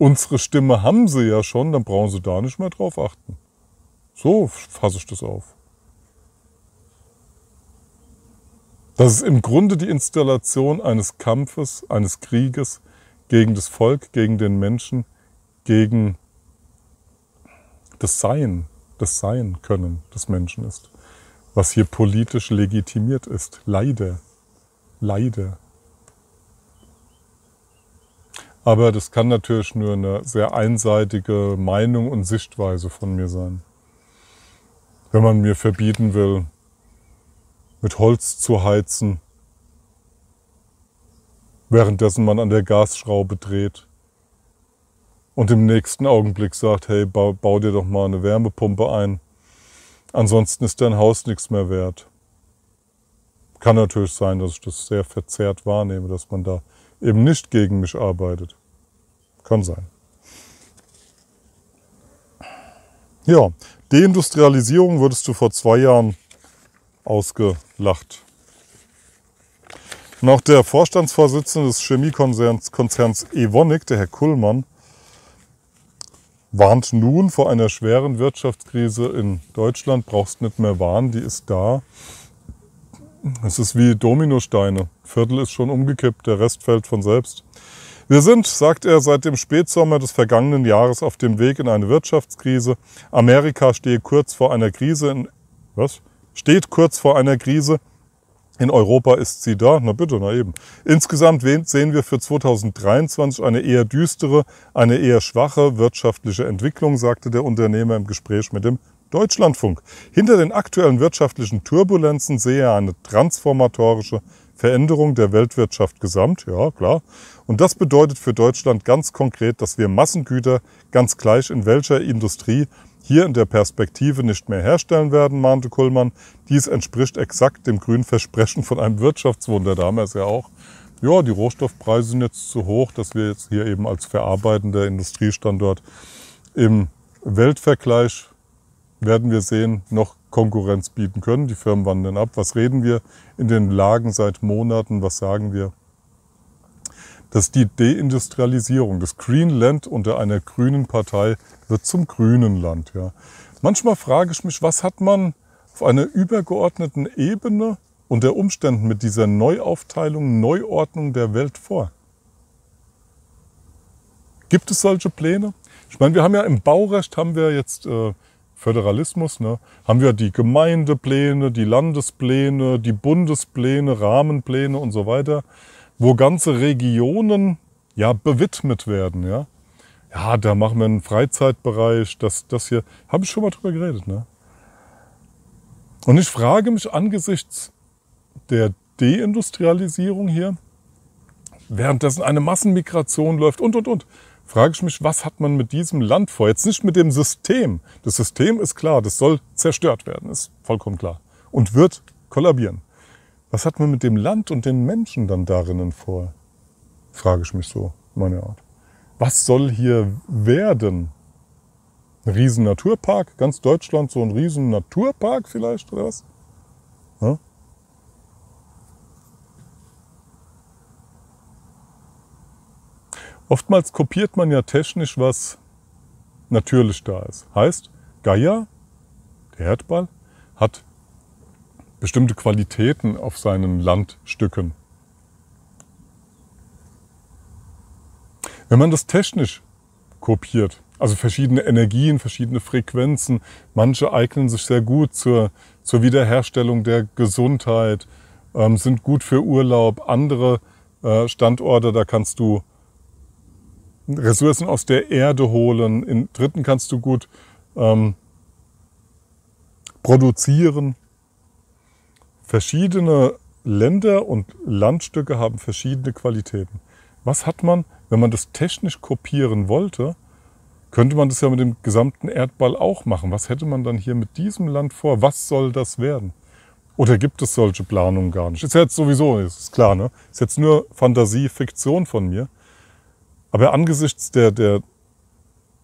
unsere Stimme haben sie ja schon, dann brauchen sie da nicht mehr drauf achten. So fasse ich das auf. Das ist im Grunde die Installation eines Kampfes, eines Krieges gegen das Volk, gegen den Menschen, gegen das Sein, das Sein können des Menschen ist, was hier politisch legitimiert ist. Leider, leider. Aber das kann natürlich nur eine sehr einseitige Meinung und Sichtweise von mir sein. Wenn man mir verbieten will, mit Holz zu heizen, währenddessen man an der Gasschraube dreht und im nächsten Augenblick sagt, hey, bau, bau dir doch mal eine Wärmepumpe ein. Ansonsten ist dein Haus nichts mehr wert. Kann natürlich sein, dass ich das sehr verzerrt wahrnehme, dass man da eben nicht gegen mich arbeitet. Kann sein. Ja, Deindustrialisierung würdest du vor zwei Jahren ausgelacht. Und auch der Vorstandsvorsitzende des Chemiekonzerns Konzerns Evonik, der Herr Kullmann, warnt nun vor einer schweren Wirtschaftskrise in Deutschland. Brauchst nicht mehr warnen, die ist da. Es ist wie Dominosteine. Viertel ist schon umgekippt, der Rest fällt von selbst. Wir sind, sagt er, seit dem Spätsommer des vergangenen Jahres auf dem Weg in eine Wirtschaftskrise. Amerika stehe kurz vor einer Krise in, was? Steht kurz vor einer Krise. In Europa ist sie da. Na bitte, na eben. Insgesamt sehen wir für 2023 eine eher düstere, eine eher schwache wirtschaftliche Entwicklung, sagte der Unternehmer im Gespräch mit dem Deutschlandfunk. Hinter den aktuellen wirtschaftlichen Turbulenzen sehe er eine transformatorische Veränderung der Weltwirtschaft gesamt, ja klar. Und das bedeutet für Deutschland ganz konkret, dass wir Massengüter, ganz gleich in welcher Industrie, hier in der Perspektive nicht mehr herstellen werden, mahnte Kullmann. Dies entspricht exakt dem grünen Versprechen von einem Wirtschaftswunder, da haben wir es ja auch. Ja, die Rohstoffpreise sind jetzt zu hoch, dass wir jetzt hier eben als verarbeitender Industriestandort im Weltvergleich werden wir sehen, noch Konkurrenz bieten können. Die Firmen wandern ab. Was reden wir in den Lagen seit Monaten? Was sagen wir? Dass die Deindustrialisierung, das Greenland unter einer grünen Partei wird zum grünen Land. Ja. Manchmal frage ich mich, was hat man auf einer übergeordneten Ebene unter Umständen mit dieser Neuaufteilung, Neuordnung der Welt vor? Gibt es solche Pläne? Ich meine, wir haben ja im Baurecht haben wir jetzt äh, Föderalismus, ne, haben wir die Gemeindepläne, die Landespläne, die Bundespläne, Rahmenpläne und so weiter, wo ganze Regionen ja bewidmet werden. Ja, ja da machen wir einen Freizeitbereich, das, das hier, habe ich schon mal drüber geredet. Ne? Und ich frage mich angesichts der Deindustrialisierung hier, währenddessen eine Massenmigration läuft und, und, und, frage ich mich, was hat man mit diesem Land vor? Jetzt nicht mit dem System. Das System ist klar, das soll zerstört werden, ist vollkommen klar. Und wird kollabieren. Was hat man mit dem Land und den Menschen dann darinnen vor? Frage ich mich so, meine Art. Was soll hier werden? Ein riesen Naturpark? Ganz Deutschland so ein riesen Naturpark vielleicht oder was? Ja? Hm? Oftmals kopiert man ja technisch, was natürlich da ist. Heißt, Gaia, der Erdball, hat bestimmte Qualitäten auf seinen Landstücken. Wenn man das technisch kopiert, also verschiedene Energien, verschiedene Frequenzen, manche eignen sich sehr gut zur, zur Wiederherstellung der Gesundheit, ähm, sind gut für Urlaub, andere äh, Standorte, da kannst du Ressourcen aus der Erde holen. In dritten kannst du gut ähm, produzieren. Verschiedene Länder und Landstücke haben verschiedene Qualitäten. Was hat man, wenn man das technisch kopieren wollte, könnte man das ja mit dem gesamten Erdball auch machen. Was hätte man dann hier mit diesem Land vor? Was soll das werden? Oder gibt es solche Planungen gar nicht? Ist ja jetzt sowieso, ist klar, ne? Ist jetzt nur Fantasie, Fiktion von mir. Aber angesichts der, der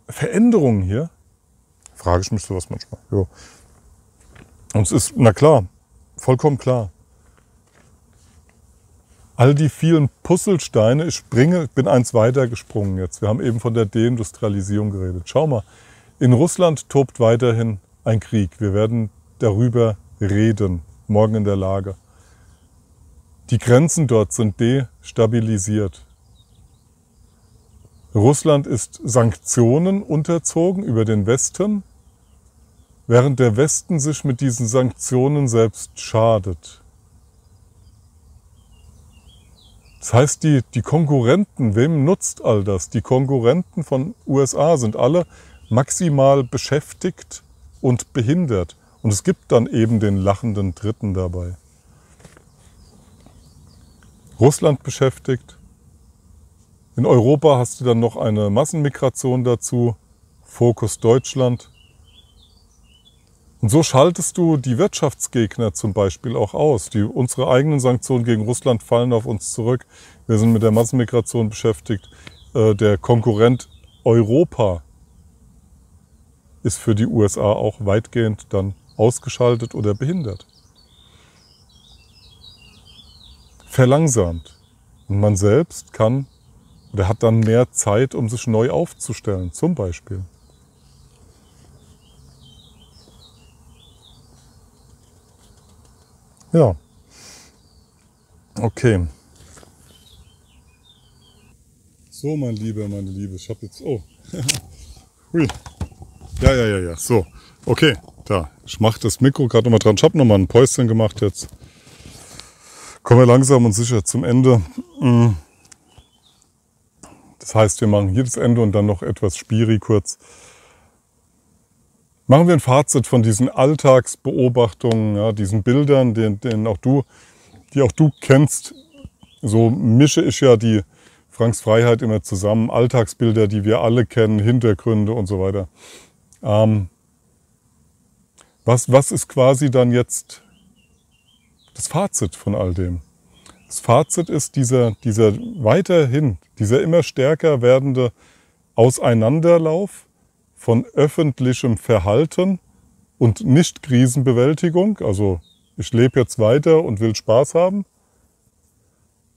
Veränderungen hier, frage ich mich sowas manchmal. Jo. Und es ist, na klar, vollkommen klar. All die vielen Puzzlesteine, ich springe, ich bin eins weiter gesprungen jetzt. Wir haben eben von der Deindustrialisierung geredet. Schau mal, in Russland tobt weiterhin ein Krieg. Wir werden darüber reden, morgen in der Lage. Die Grenzen dort sind destabilisiert. Russland ist Sanktionen unterzogen über den Westen, während der Westen sich mit diesen Sanktionen selbst schadet. Das heißt, die, die Konkurrenten, wem nutzt all das? Die Konkurrenten von USA sind alle maximal beschäftigt und behindert. Und es gibt dann eben den lachenden Dritten dabei. Russland beschäftigt, in Europa hast du dann noch eine Massenmigration dazu, Fokus Deutschland. Und so schaltest du die Wirtschaftsgegner zum Beispiel auch aus. Die, unsere eigenen Sanktionen gegen Russland fallen auf uns zurück. Wir sind mit der Massenmigration beschäftigt. Äh, der Konkurrent Europa ist für die USA auch weitgehend dann ausgeschaltet oder behindert. Verlangsamt. Und man selbst kann der hat dann mehr Zeit, um sich neu aufzustellen, zum Beispiel. Ja. Okay. So, mein Lieber, meine Liebe, ich habe jetzt. Oh. Hui. Ja, ja, ja, ja. So. Okay, da. Ich mache das Mikro gerade nochmal dran. Ich habe nochmal ein Päuschen gemacht jetzt. Kommen wir langsam und sicher zum Ende. Mhm. Das heißt, wir machen hier das Ende und dann noch etwas Spiri kurz. Machen wir ein Fazit von diesen Alltagsbeobachtungen, ja, diesen Bildern, den, den auch du, die auch du kennst. So mische ich ja die Franks Freiheit immer zusammen. Alltagsbilder, die wir alle kennen, Hintergründe und so weiter. Ähm, was, was ist quasi dann jetzt das Fazit von all dem? Das Fazit ist, dieser, dieser weiterhin, dieser immer stärker werdende Auseinanderlauf von öffentlichem Verhalten und Nicht-Krisenbewältigung, also ich lebe jetzt weiter und will Spaß haben,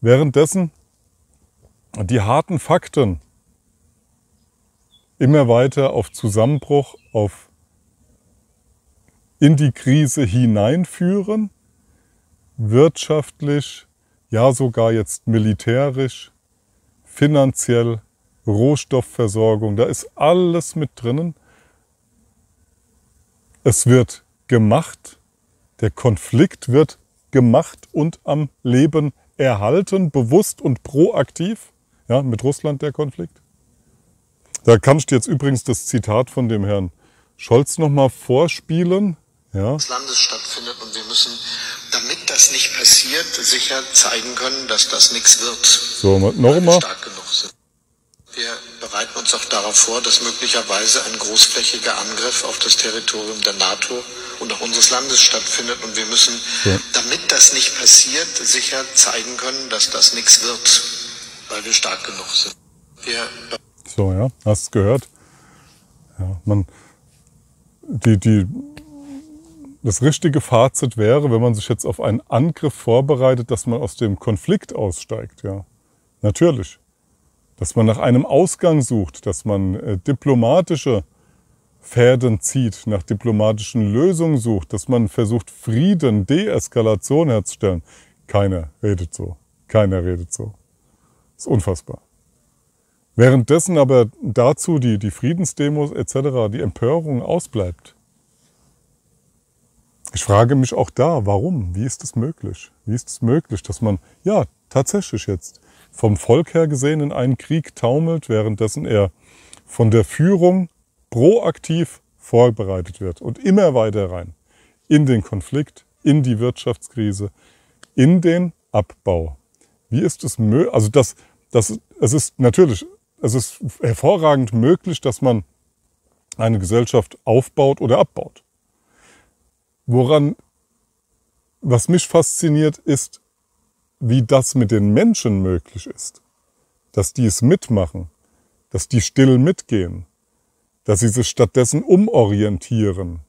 währenddessen die harten Fakten immer weiter auf Zusammenbruch, auf in die Krise hineinführen, wirtschaftlich, ja sogar jetzt militärisch, finanziell, Rohstoffversorgung, da ist alles mit drinnen. Es wird gemacht, der Konflikt wird gemacht und am Leben erhalten, bewusst und proaktiv. Ja, mit Russland der Konflikt. Da kannst du jetzt übrigens das Zitat von dem Herrn Scholz nochmal vorspielen. Ja. Des Landes stattfindet und wir müssen damit das nicht passiert, sicher zeigen können, dass das nichts wird. So, nochmal. Wir bereiten uns auch darauf vor, dass möglicherweise ein großflächiger Angriff auf das Territorium der NATO und auch unseres Landes stattfindet. Und wir müssen, ja. damit das nicht passiert, sicher zeigen können, dass das nichts wird, weil wir stark genug sind. Wir so, ja, hast gehört. Ja, man, die, die das richtige Fazit wäre, wenn man sich jetzt auf einen Angriff vorbereitet, dass man aus dem Konflikt aussteigt, ja. Natürlich. Dass man nach einem Ausgang sucht, dass man äh, diplomatische Fäden zieht, nach diplomatischen Lösungen sucht, dass man versucht, Frieden, Deeskalation herzustellen. Keiner redet so. Keiner redet so. Ist unfassbar. Währenddessen aber dazu die, die Friedensdemos etc., die Empörung ausbleibt ich frage mich auch da, warum? Wie ist es möglich? Wie ist es möglich, dass man, ja, tatsächlich jetzt vom Volk her gesehen in einen Krieg taumelt, währenddessen er von der Führung proaktiv vorbereitet wird und immer weiter rein in den Konflikt, in die Wirtschaftskrise, in den Abbau. Wie ist es möglich? Also das, das, es ist natürlich, es ist hervorragend möglich, dass man eine Gesellschaft aufbaut oder abbaut. Woran, was mich fasziniert, ist, wie das mit den Menschen möglich ist. Dass die es mitmachen, dass die still mitgehen, dass sie sich stattdessen umorientieren.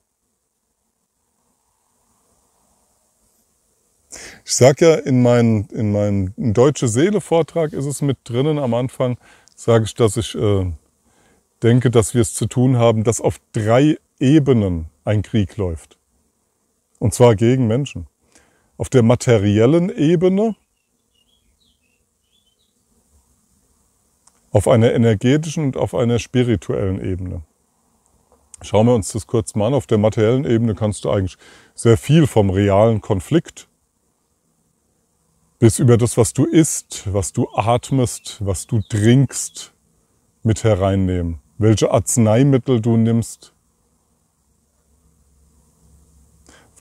Ich sage ja in meinem in meinem Deutsche Seele Vortrag ist es mit drinnen am Anfang, sage ich, dass ich äh, denke, dass wir es zu tun haben, dass auf drei Ebenen ein Krieg läuft. Und zwar gegen Menschen. Auf der materiellen Ebene, auf einer energetischen und auf einer spirituellen Ebene. Schauen wir uns das kurz mal an. Auf der materiellen Ebene kannst du eigentlich sehr viel vom realen Konflikt bis über das, was du isst, was du atmest, was du trinkst, mit hereinnehmen. Welche Arzneimittel du nimmst,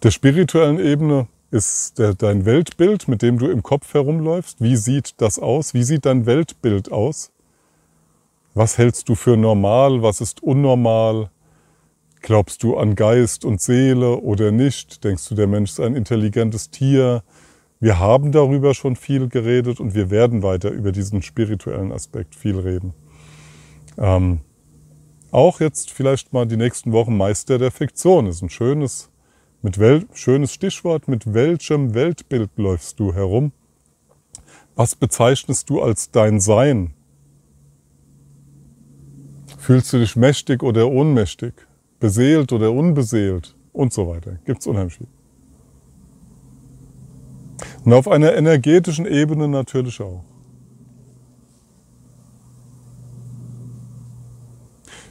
der spirituellen Ebene ist der, dein Weltbild, mit dem du im Kopf herumläufst. Wie sieht das aus? Wie sieht dein Weltbild aus? Was hältst du für normal? Was ist unnormal? Glaubst du an Geist und Seele oder nicht? Denkst du, der Mensch ist ein intelligentes Tier? Wir haben darüber schon viel geredet und wir werden weiter über diesen spirituellen Aspekt viel reden. Ähm, auch jetzt vielleicht mal die nächsten Wochen Meister der Fiktion ist ein schönes mit wel schönes Stichwort, mit welchem Weltbild läufst du herum? Was bezeichnest du als dein Sein? Fühlst du dich mächtig oder ohnmächtig? Beseelt oder unbeseelt? Und so weiter. Gibt es unheimlich viel. Und auf einer energetischen Ebene natürlich auch.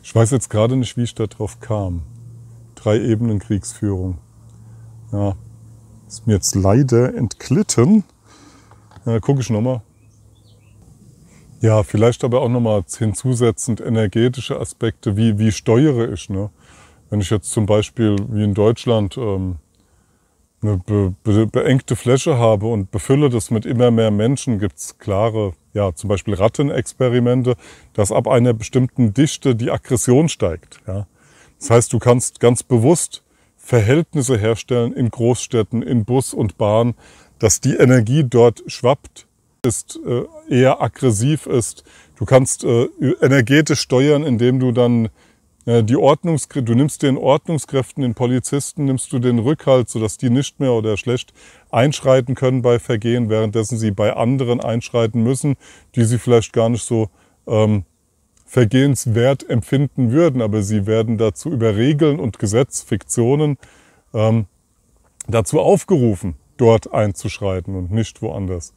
Ich weiß jetzt gerade nicht, wie ich darauf kam. Drei Ebenen Kriegsführung. Ja, ist mir jetzt leider entglitten. Ja, gucke ich nochmal. Ja, vielleicht aber auch nochmal hinzusetzend energetische Aspekte, wie, wie steuere ich. Ne? Wenn ich jetzt zum Beispiel wie in Deutschland ähm, eine be be beengte Fläche habe und befülle das mit immer mehr Menschen, gibt's klare, ja, zum Beispiel Rattenexperimente, dass ab einer bestimmten Dichte die Aggression steigt. Ja? Das heißt, du kannst ganz bewusst Verhältnisse herstellen in Großstädten, in Bus und Bahn, dass die Energie dort schwappt, ist äh, eher aggressiv ist. Du kannst äh, energetisch steuern, indem du dann äh, die Ordnungskräfte, du nimmst den Ordnungskräften, den Polizisten, nimmst du den Rückhalt, sodass die nicht mehr oder schlecht einschreiten können bei Vergehen, währenddessen sie bei anderen einschreiten müssen, die sie vielleicht gar nicht so ähm, vergehenswert empfinden würden, aber sie werden dazu über Regeln und Gesetzfiktionen ähm, dazu aufgerufen, dort einzuschreiten und nicht woanders.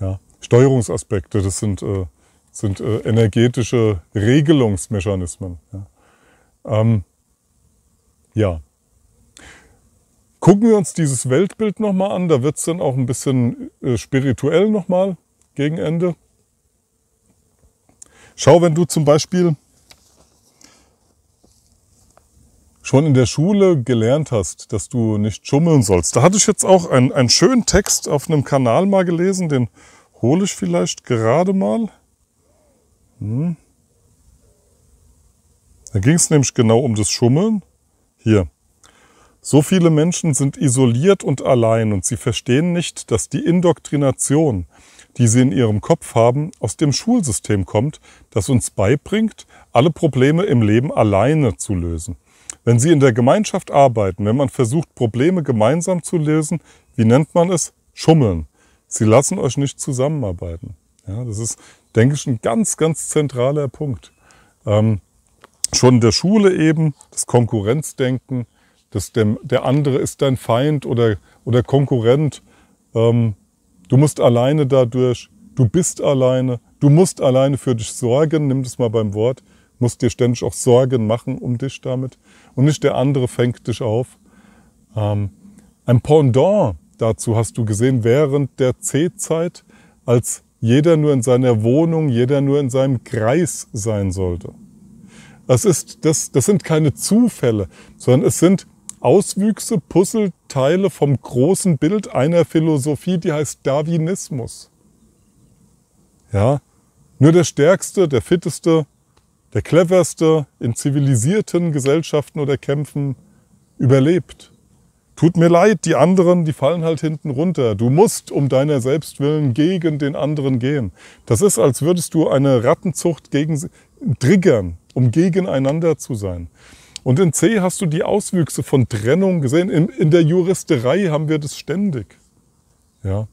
Ja. Steuerungsaspekte, das sind, äh, sind äh, energetische Regelungsmechanismen. Ja. Ähm, ja. Gucken wir uns dieses Weltbild nochmal an, da wird es dann auch ein bisschen äh, spirituell nochmal gegen Ende. Schau, wenn du zum Beispiel schon in der Schule gelernt hast, dass du nicht schummeln sollst. Da hatte ich jetzt auch einen, einen schönen Text auf einem Kanal mal gelesen, den hole ich vielleicht gerade mal. Hm. Da ging es nämlich genau um das Schummeln. Hier. So viele Menschen sind isoliert und allein und sie verstehen nicht, dass die Indoktrination, die sie in ihrem Kopf haben, aus dem Schulsystem kommt, das uns beibringt, alle Probleme im Leben alleine zu lösen. Wenn sie in der Gemeinschaft arbeiten, wenn man versucht, Probleme gemeinsam zu lösen, wie nennt man es? Schummeln. Sie lassen euch nicht zusammenarbeiten. Ja, das ist, denke ich, ein ganz, ganz zentraler Punkt. Ähm, schon in der Schule eben, das Konkurrenzdenken, dass der, der andere ist dein Feind oder, oder Konkurrent. Ähm, du musst alleine dadurch, du bist alleine, du musst alleine für dich sorgen, nimm das mal beim Wort, musst dir ständig auch Sorgen machen um dich damit und nicht der andere fängt dich auf. Ähm, ein Pendant dazu hast du gesehen während der C-Zeit, als jeder nur in seiner Wohnung, jeder nur in seinem Kreis sein sollte. Das, ist, das, das sind keine Zufälle, sondern es sind Auswüchse, Puzzleteile vom großen Bild einer Philosophie, die heißt Darwinismus. Ja, nur der Stärkste, der Fitteste, der Cleverste in zivilisierten Gesellschaften oder Kämpfen überlebt. Tut mir leid, die anderen, die fallen halt hinten runter. Du musst um deiner selbst willen gegen den anderen gehen. Das ist, als würdest du eine Rattenzucht gegen triggern, um gegeneinander zu sein. Und in C hast du die Auswüchse von Trennung gesehen. In, in der Juristerei haben wir das ständig. Ja.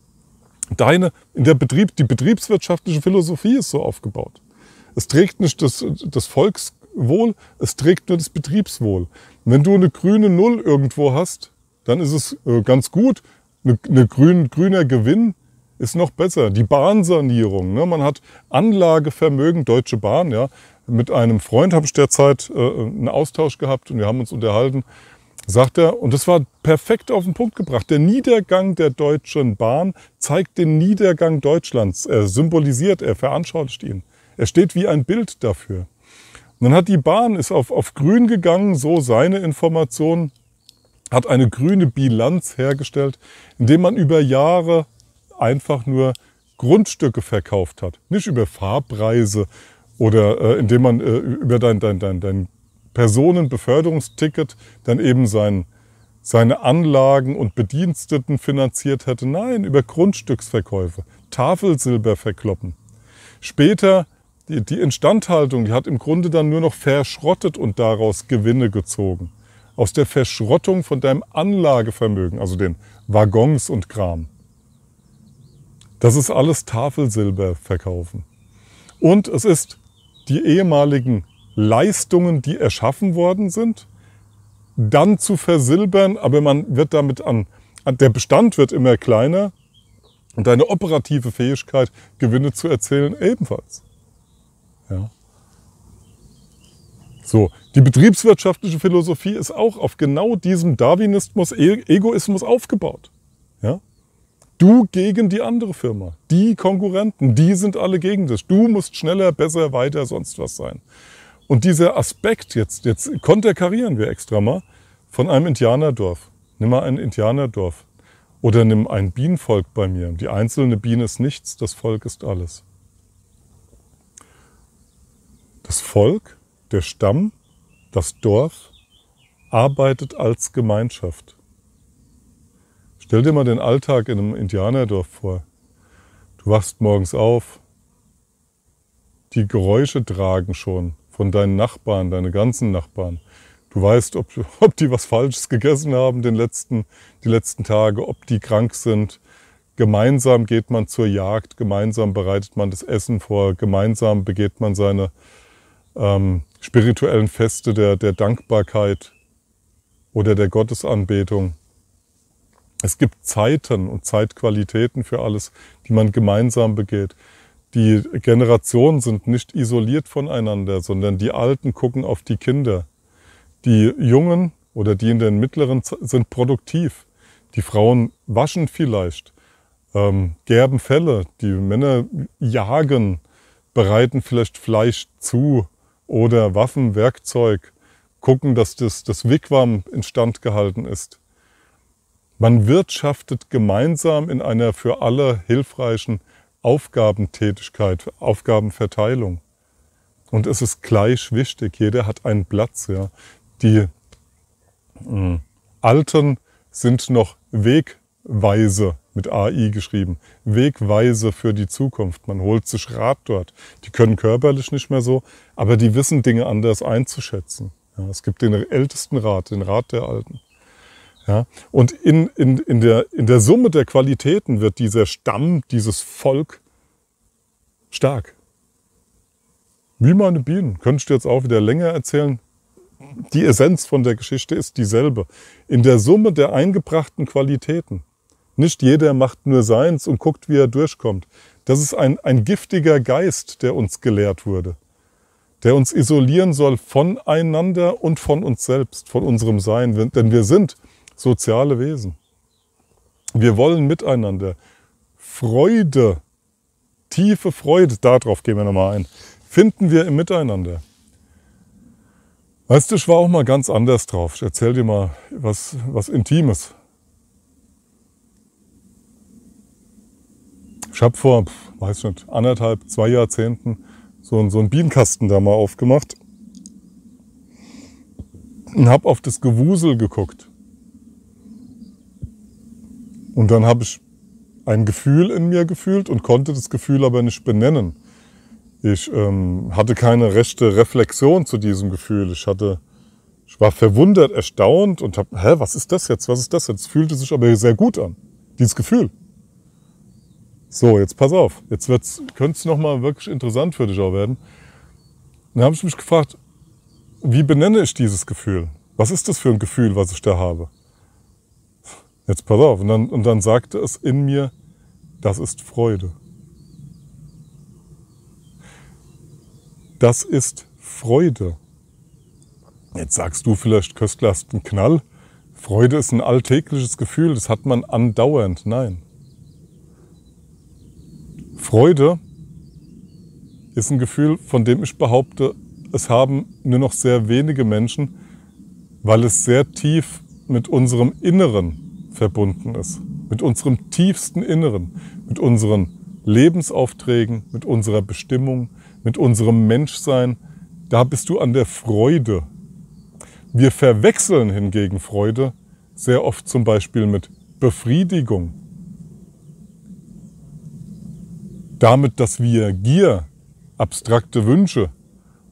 Deine, in der Betrieb, die betriebswirtschaftliche Philosophie ist so aufgebaut. Es trägt nicht das, das Volkswohl, es trägt nur das Betriebswohl. wenn du eine grüne Null irgendwo hast, dann ist es äh, ganz gut. Ein grün, grüner Gewinn ist noch besser. Die Bahnsanierung, ne? man hat Anlagevermögen, Deutsche Bahn, ja, mit einem Freund habe ich derzeit äh, einen Austausch gehabt und wir haben uns unterhalten. Sagt er, und das war perfekt auf den Punkt gebracht, der Niedergang der Deutschen Bahn zeigt den Niedergang Deutschlands. Er symbolisiert, er veranschaulicht ihn. Er steht wie ein Bild dafür. Und dann hat die Bahn, ist auf, auf grün gegangen, so seine Information, hat eine grüne Bilanz hergestellt, indem man über Jahre einfach nur Grundstücke verkauft hat. Nicht über Fahrpreise oder äh, indem man äh, über dein, dein, dein, dein Personenbeförderungsticket dann eben sein, seine Anlagen und Bediensteten finanziert hätte. Nein, über Grundstücksverkäufe, Tafelsilber verkloppen. Später die, die Instandhaltung, die hat im Grunde dann nur noch verschrottet und daraus Gewinne gezogen. Aus der Verschrottung von deinem Anlagevermögen, also den Waggons und Kram. Das ist alles Tafelsilber verkaufen. Und es ist die ehemaligen Leistungen, die erschaffen worden sind, dann zu versilbern, aber man wird damit an, der Bestand wird immer kleiner und eine operative Fähigkeit, Gewinne zu erzählen, ebenfalls. Ja. So, die betriebswirtschaftliche Philosophie ist auch auf genau diesem Darwinismus, e-, Egoismus aufgebaut. Du gegen die andere Firma. Die Konkurrenten, die sind alle gegen dich. Du musst schneller, besser, weiter, sonst was sein. Und dieser Aspekt jetzt, jetzt konterkarieren wir extra mal, von einem Indianerdorf. Nimm mal ein Indianerdorf. Oder nimm ein Bienenvolk bei mir. Die einzelne Biene ist nichts, das Volk ist alles. Das Volk, der Stamm, das Dorf arbeitet als Gemeinschaft. Stell dir mal den Alltag in einem Indianerdorf vor. Du wachst morgens auf, die Geräusche tragen schon von deinen Nachbarn, deine ganzen Nachbarn. Du weißt, ob, ob die was Falsches gegessen haben den letzten, die letzten Tage, ob die krank sind. Gemeinsam geht man zur Jagd, gemeinsam bereitet man das Essen vor, gemeinsam begeht man seine ähm, spirituellen Feste der, der Dankbarkeit oder der Gottesanbetung es gibt Zeiten und Zeitqualitäten für alles, die man gemeinsam begeht. Die Generationen sind nicht isoliert voneinander, sondern die Alten gucken auf die Kinder. Die Jungen oder die in den mittleren sind produktiv. Die Frauen waschen vielleicht, ähm, gerben Felle, die Männer jagen, bereiten vielleicht Fleisch zu oder Waffen, Werkzeug, gucken, dass das, das Wigwam instand gehalten ist. Man wirtschaftet gemeinsam in einer für alle hilfreichen Aufgabentätigkeit, Aufgabenverteilung. Und es ist gleich wichtig, jeder hat einen Platz. Ja. Die mh, hm, Alten sind noch Wegweise mit AI geschrieben. Wegweise für die Zukunft. Man holt sich Rat dort. Die können körperlich nicht mehr so, aber die wissen Dinge anders einzuschätzen. Ja, es gibt den ältesten Rat, den Rat der Alten. Ja? Und in, in, in, der, in der Summe der Qualitäten wird dieser Stamm, dieses Volk stark. Wie meine Bienen, könntest du jetzt auch wieder länger erzählen. Die Essenz von der Geschichte ist dieselbe. In der Summe der eingebrachten Qualitäten. Nicht jeder macht nur seins und guckt, wie er durchkommt. Das ist ein, ein giftiger Geist, der uns gelehrt wurde, der uns isolieren soll voneinander und von uns selbst, von unserem Sein. Denn wir sind soziale Wesen. Wir wollen miteinander. Freude, tiefe Freude, darauf gehen wir nochmal ein, finden wir im Miteinander. Weißt du, ich war auch mal ganz anders drauf. Ich erzähl dir mal was, was Intimes. Ich habe vor, weiß nicht, anderthalb, zwei Jahrzehnten so, so einen Bienenkasten da mal aufgemacht und habe auf das Gewusel geguckt. Und dann habe ich ein Gefühl in mir gefühlt und konnte das Gefühl aber nicht benennen. Ich ähm, hatte keine rechte Reflexion zu diesem Gefühl. Ich hatte, ich war verwundert, erstaunt und habe, hä, was ist das jetzt? Was ist das jetzt? Fühlte sich aber sehr gut an. Dieses Gefühl. So, jetzt pass auf. Jetzt könnte es nochmal wirklich interessant für dich auch werden. Dann habe ich mich gefragt, wie benenne ich dieses Gefühl? Was ist das für ein Gefühl, was ich da habe? Jetzt pass auf. Und dann, und dann sagte es in mir, das ist Freude. Das ist Freude. Jetzt sagst du vielleicht, Köstler hast einen Knall. Freude ist ein alltägliches Gefühl, das hat man andauernd. Nein. Freude ist ein Gefühl, von dem ich behaupte, es haben nur noch sehr wenige Menschen, weil es sehr tief mit unserem Inneren verbunden ist. Mit unserem tiefsten Inneren, mit unseren Lebensaufträgen, mit unserer Bestimmung, mit unserem Menschsein. Da bist du an der Freude. Wir verwechseln hingegen Freude sehr oft zum Beispiel mit Befriedigung. Damit, dass wir Gier, abstrakte Wünsche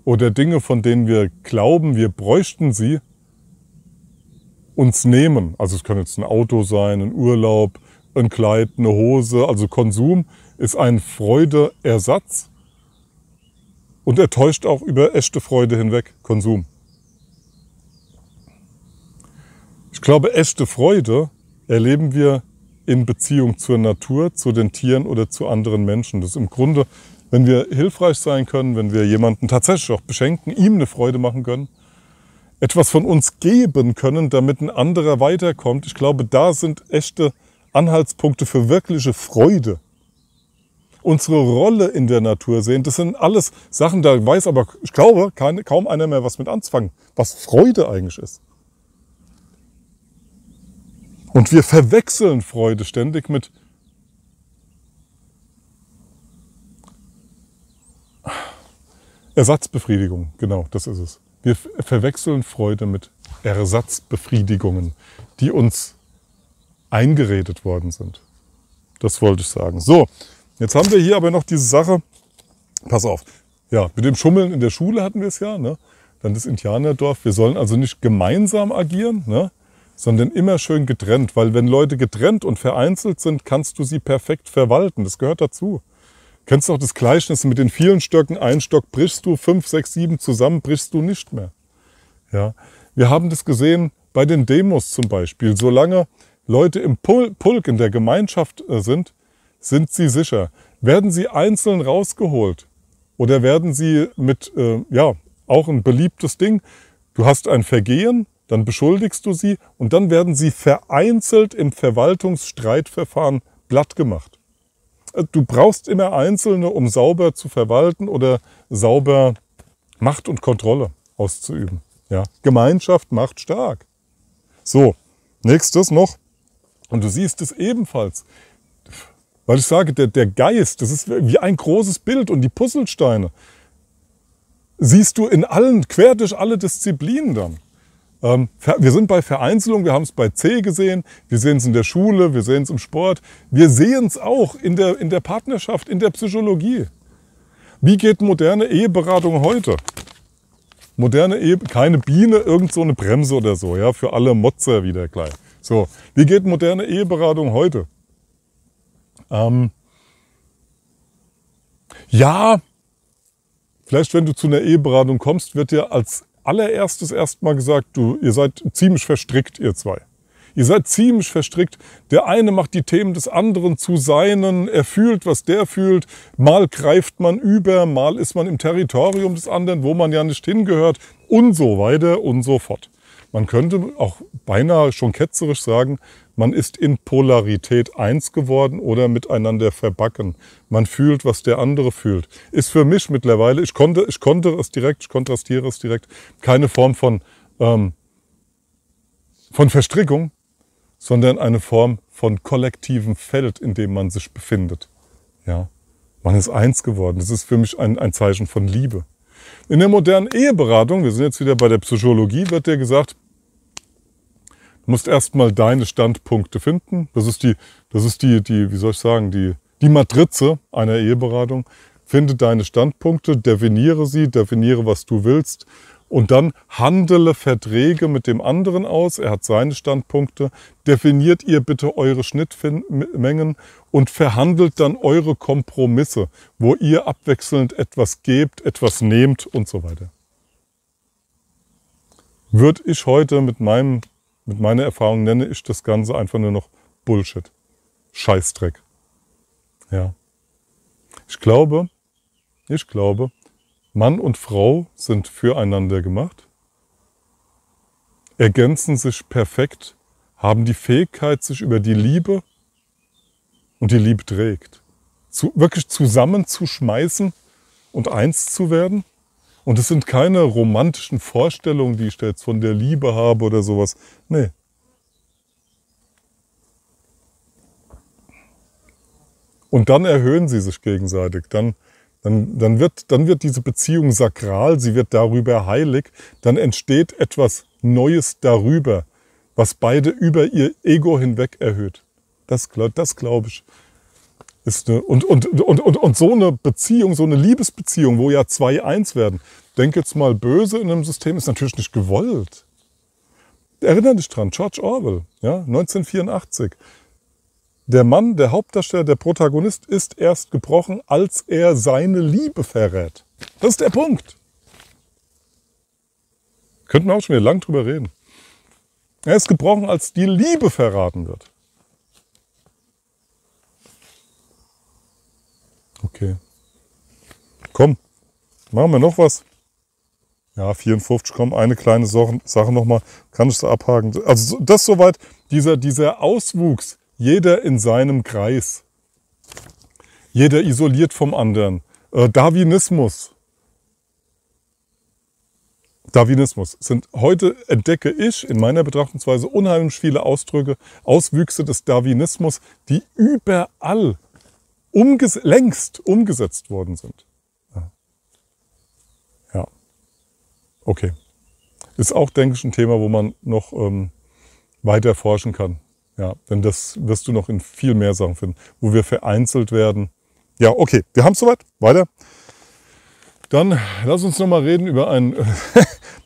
oder Dinge, von denen wir glauben, wir bräuchten sie, uns nehmen. Also es kann jetzt ein Auto sein, ein Urlaub, ein Kleid, eine Hose. Also Konsum ist ein Freudeersatz und er täuscht auch über echte Freude hinweg Konsum. Ich glaube, echte Freude erleben wir in Beziehung zur Natur, zu den Tieren oder zu anderen Menschen. Das ist im Grunde, wenn wir hilfreich sein können, wenn wir jemanden tatsächlich auch beschenken, ihm eine Freude machen können, etwas von uns geben können, damit ein anderer weiterkommt. Ich glaube, da sind echte Anhaltspunkte für wirkliche Freude. Unsere Rolle in der Natur sehen, das sind alles Sachen, da weiß aber, ich glaube, keine, kaum einer mehr was mit anzufangen, was Freude eigentlich ist. Und wir verwechseln Freude ständig mit Ersatzbefriedigung, genau, das ist es. Wir verwechseln Freude mit Ersatzbefriedigungen, die uns eingeredet worden sind. Das wollte ich sagen. So, jetzt haben wir hier aber noch diese Sache. Pass auf. Ja, mit dem Schummeln in der Schule hatten wir es ja. Ne? Dann das Indianerdorf. Wir sollen also nicht gemeinsam agieren, ne? sondern immer schön getrennt. Weil wenn Leute getrennt und vereinzelt sind, kannst du sie perfekt verwalten. Das gehört dazu. Kennst du auch das Gleichnis mit den vielen Stöcken? Ein Stock brichst du, fünf, sechs, sieben zusammen brichst du nicht mehr. Ja, wir haben das gesehen bei den Demos zum Beispiel. Solange Leute im Pulk, in der Gemeinschaft äh, sind, sind sie sicher. Werden sie einzeln rausgeholt oder werden sie mit, äh, ja, auch ein beliebtes Ding, du hast ein Vergehen, dann beschuldigst du sie und dann werden sie vereinzelt im Verwaltungsstreitverfahren plattgemacht. Du brauchst immer Einzelne, um sauber zu verwalten oder sauber Macht und Kontrolle auszuüben. Ja? Gemeinschaft macht stark. So, nächstes noch. Und du siehst es ebenfalls. Weil ich sage, der, der Geist, das ist wie ein großes Bild und die Puzzlesteine siehst du in allen, quer durch alle Disziplinen dann. Ähm, wir sind bei Vereinzelung, wir haben es bei C gesehen, wir sehen es in der Schule, wir sehen es im Sport, wir sehen es auch in der, in der Partnerschaft, in der Psychologie. Wie geht moderne Eheberatung heute? Moderne Ehe, keine Biene, irgend so eine Bremse oder so, ja, für alle Motzer wieder gleich. So, wie geht moderne Eheberatung heute? Ähm, ja, vielleicht wenn du zu einer Eheberatung kommst, wird dir als allererstes erstmal gesagt, du, ihr seid ziemlich verstrickt, ihr zwei. Ihr seid ziemlich verstrickt. Der eine macht die Themen des anderen zu seinen. Er fühlt, was der fühlt. Mal greift man über, mal ist man im Territorium des anderen, wo man ja nicht hingehört und so weiter und so fort. Man könnte auch beinahe schon ketzerisch sagen, man ist in Polarität eins geworden oder miteinander verbacken. Man fühlt, was der andere fühlt. Ist für mich mittlerweile, ich konnte, ich konnte es direkt, ich kontrastiere es direkt, keine Form von, ähm, von Verstrickung, sondern eine Form von kollektivem Feld, in dem man sich befindet. Ja. Man ist eins geworden. Das ist für mich ein, ein Zeichen von Liebe. In der modernen Eheberatung, wir sind jetzt wieder bei der Psychologie, wird dir gesagt, Du musst erstmal deine Standpunkte finden. Das ist die, das ist die, die, wie soll ich sagen, die, die Matrize einer Eheberatung. Finde deine Standpunkte, definiere sie, definiere, was du willst. Und dann handele Verträge mit dem anderen aus. Er hat seine Standpunkte. Definiert ihr bitte eure Schnittmengen und verhandelt dann eure Kompromisse, wo ihr abwechselnd etwas gebt, etwas nehmt und so weiter. Würde ich heute mit meinem mit meiner Erfahrung nenne ich das Ganze einfach nur noch Bullshit. Scheißdreck. Ja. Ich glaube, ich glaube, Mann und Frau sind füreinander gemacht, ergänzen sich perfekt, haben die Fähigkeit, sich über die Liebe und die Liebe trägt, zu, wirklich zusammenzuschmeißen und eins zu werden. Und es sind keine romantischen Vorstellungen, die ich da jetzt von der Liebe habe oder sowas. Nee. Und dann erhöhen sie sich gegenseitig. Dann, dann, dann, wird, dann wird diese Beziehung sakral, sie wird darüber heilig. Dann entsteht etwas Neues darüber, was beide über ihr Ego hinweg erhöht. Das, das glaube ich. Ist eine, und, und, und, und, und so eine Beziehung, so eine Liebesbeziehung, wo ja zwei eins werden, denk jetzt mal böse in einem System, ist natürlich nicht gewollt. Erinnere dich dran, George Orwell, ja, 1984. Der Mann, der Hauptdarsteller, der Protagonist ist erst gebrochen, als er seine Liebe verrät. Das ist der Punkt. Könnten wir auch schon wieder lang drüber reden. Er ist gebrochen, als die Liebe verraten wird. Okay. Komm, machen wir noch was. Ja, 54, komm, eine kleine Sache nochmal, kann ich so abhaken. Also das soweit, dieser, dieser Auswuchs, jeder in seinem Kreis, jeder isoliert vom anderen. Äh, Darwinismus. Darwinismus sind heute entdecke ich in meiner Betrachtungsweise unheimlich viele Ausdrücke, Auswüchse des Darwinismus, die überall umges längst umgesetzt worden sind. Ja. Okay. Ist auch, denke ich, ein Thema, wo man noch ähm, weiter forschen kann. Ja, denn das wirst du noch in viel mehr Sachen finden, wo wir vereinzelt werden. Ja, okay, wir haben es soweit. Weiter. Dann lass uns noch mal reden über ein,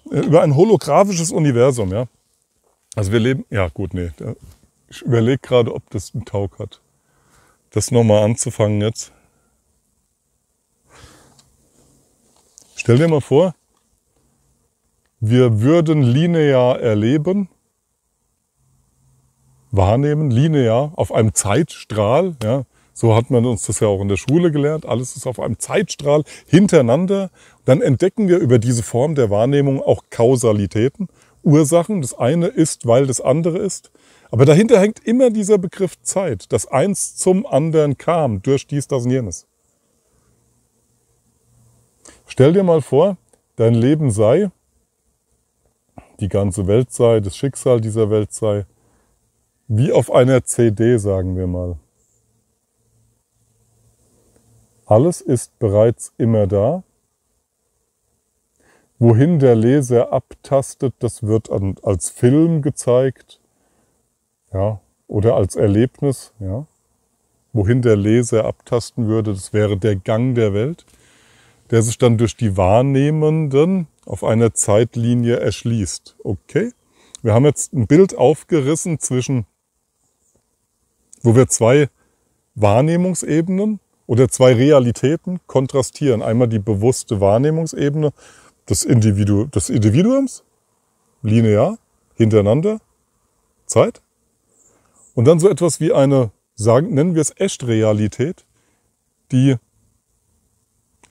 über ein holographisches Universum. Ja? Also wir leben, ja gut, nee, ich überlege gerade, ob das einen Taug hat das nochmal anzufangen jetzt. Stell dir mal vor, wir würden linear erleben, wahrnehmen, linear, auf einem Zeitstrahl. Ja, so hat man uns das ja auch in der Schule gelernt. Alles ist auf einem Zeitstrahl hintereinander. Dann entdecken wir über diese Form der Wahrnehmung auch Kausalitäten, Ursachen. Das eine ist, weil das andere ist. Aber dahinter hängt immer dieser Begriff Zeit, dass eins zum anderen kam, durch dies, das und jenes. Stell dir mal vor, dein Leben sei, die ganze Welt sei, das Schicksal dieser Welt sei, wie auf einer CD, sagen wir mal. Alles ist bereits immer da. Wohin der Leser abtastet, das wird als Film gezeigt ja, oder als Erlebnis, ja, wohin der Leser abtasten würde, das wäre der Gang der Welt, der sich dann durch die Wahrnehmenden auf einer Zeitlinie erschließt. Okay? Wir haben jetzt ein Bild aufgerissen zwischen, wo wir zwei Wahrnehmungsebenen oder zwei Realitäten kontrastieren. Einmal die bewusste Wahrnehmungsebene des, Individu des Individuums, linear, hintereinander, Zeit. Und dann so etwas wie eine, sagen, nennen wir es Echtrealität, die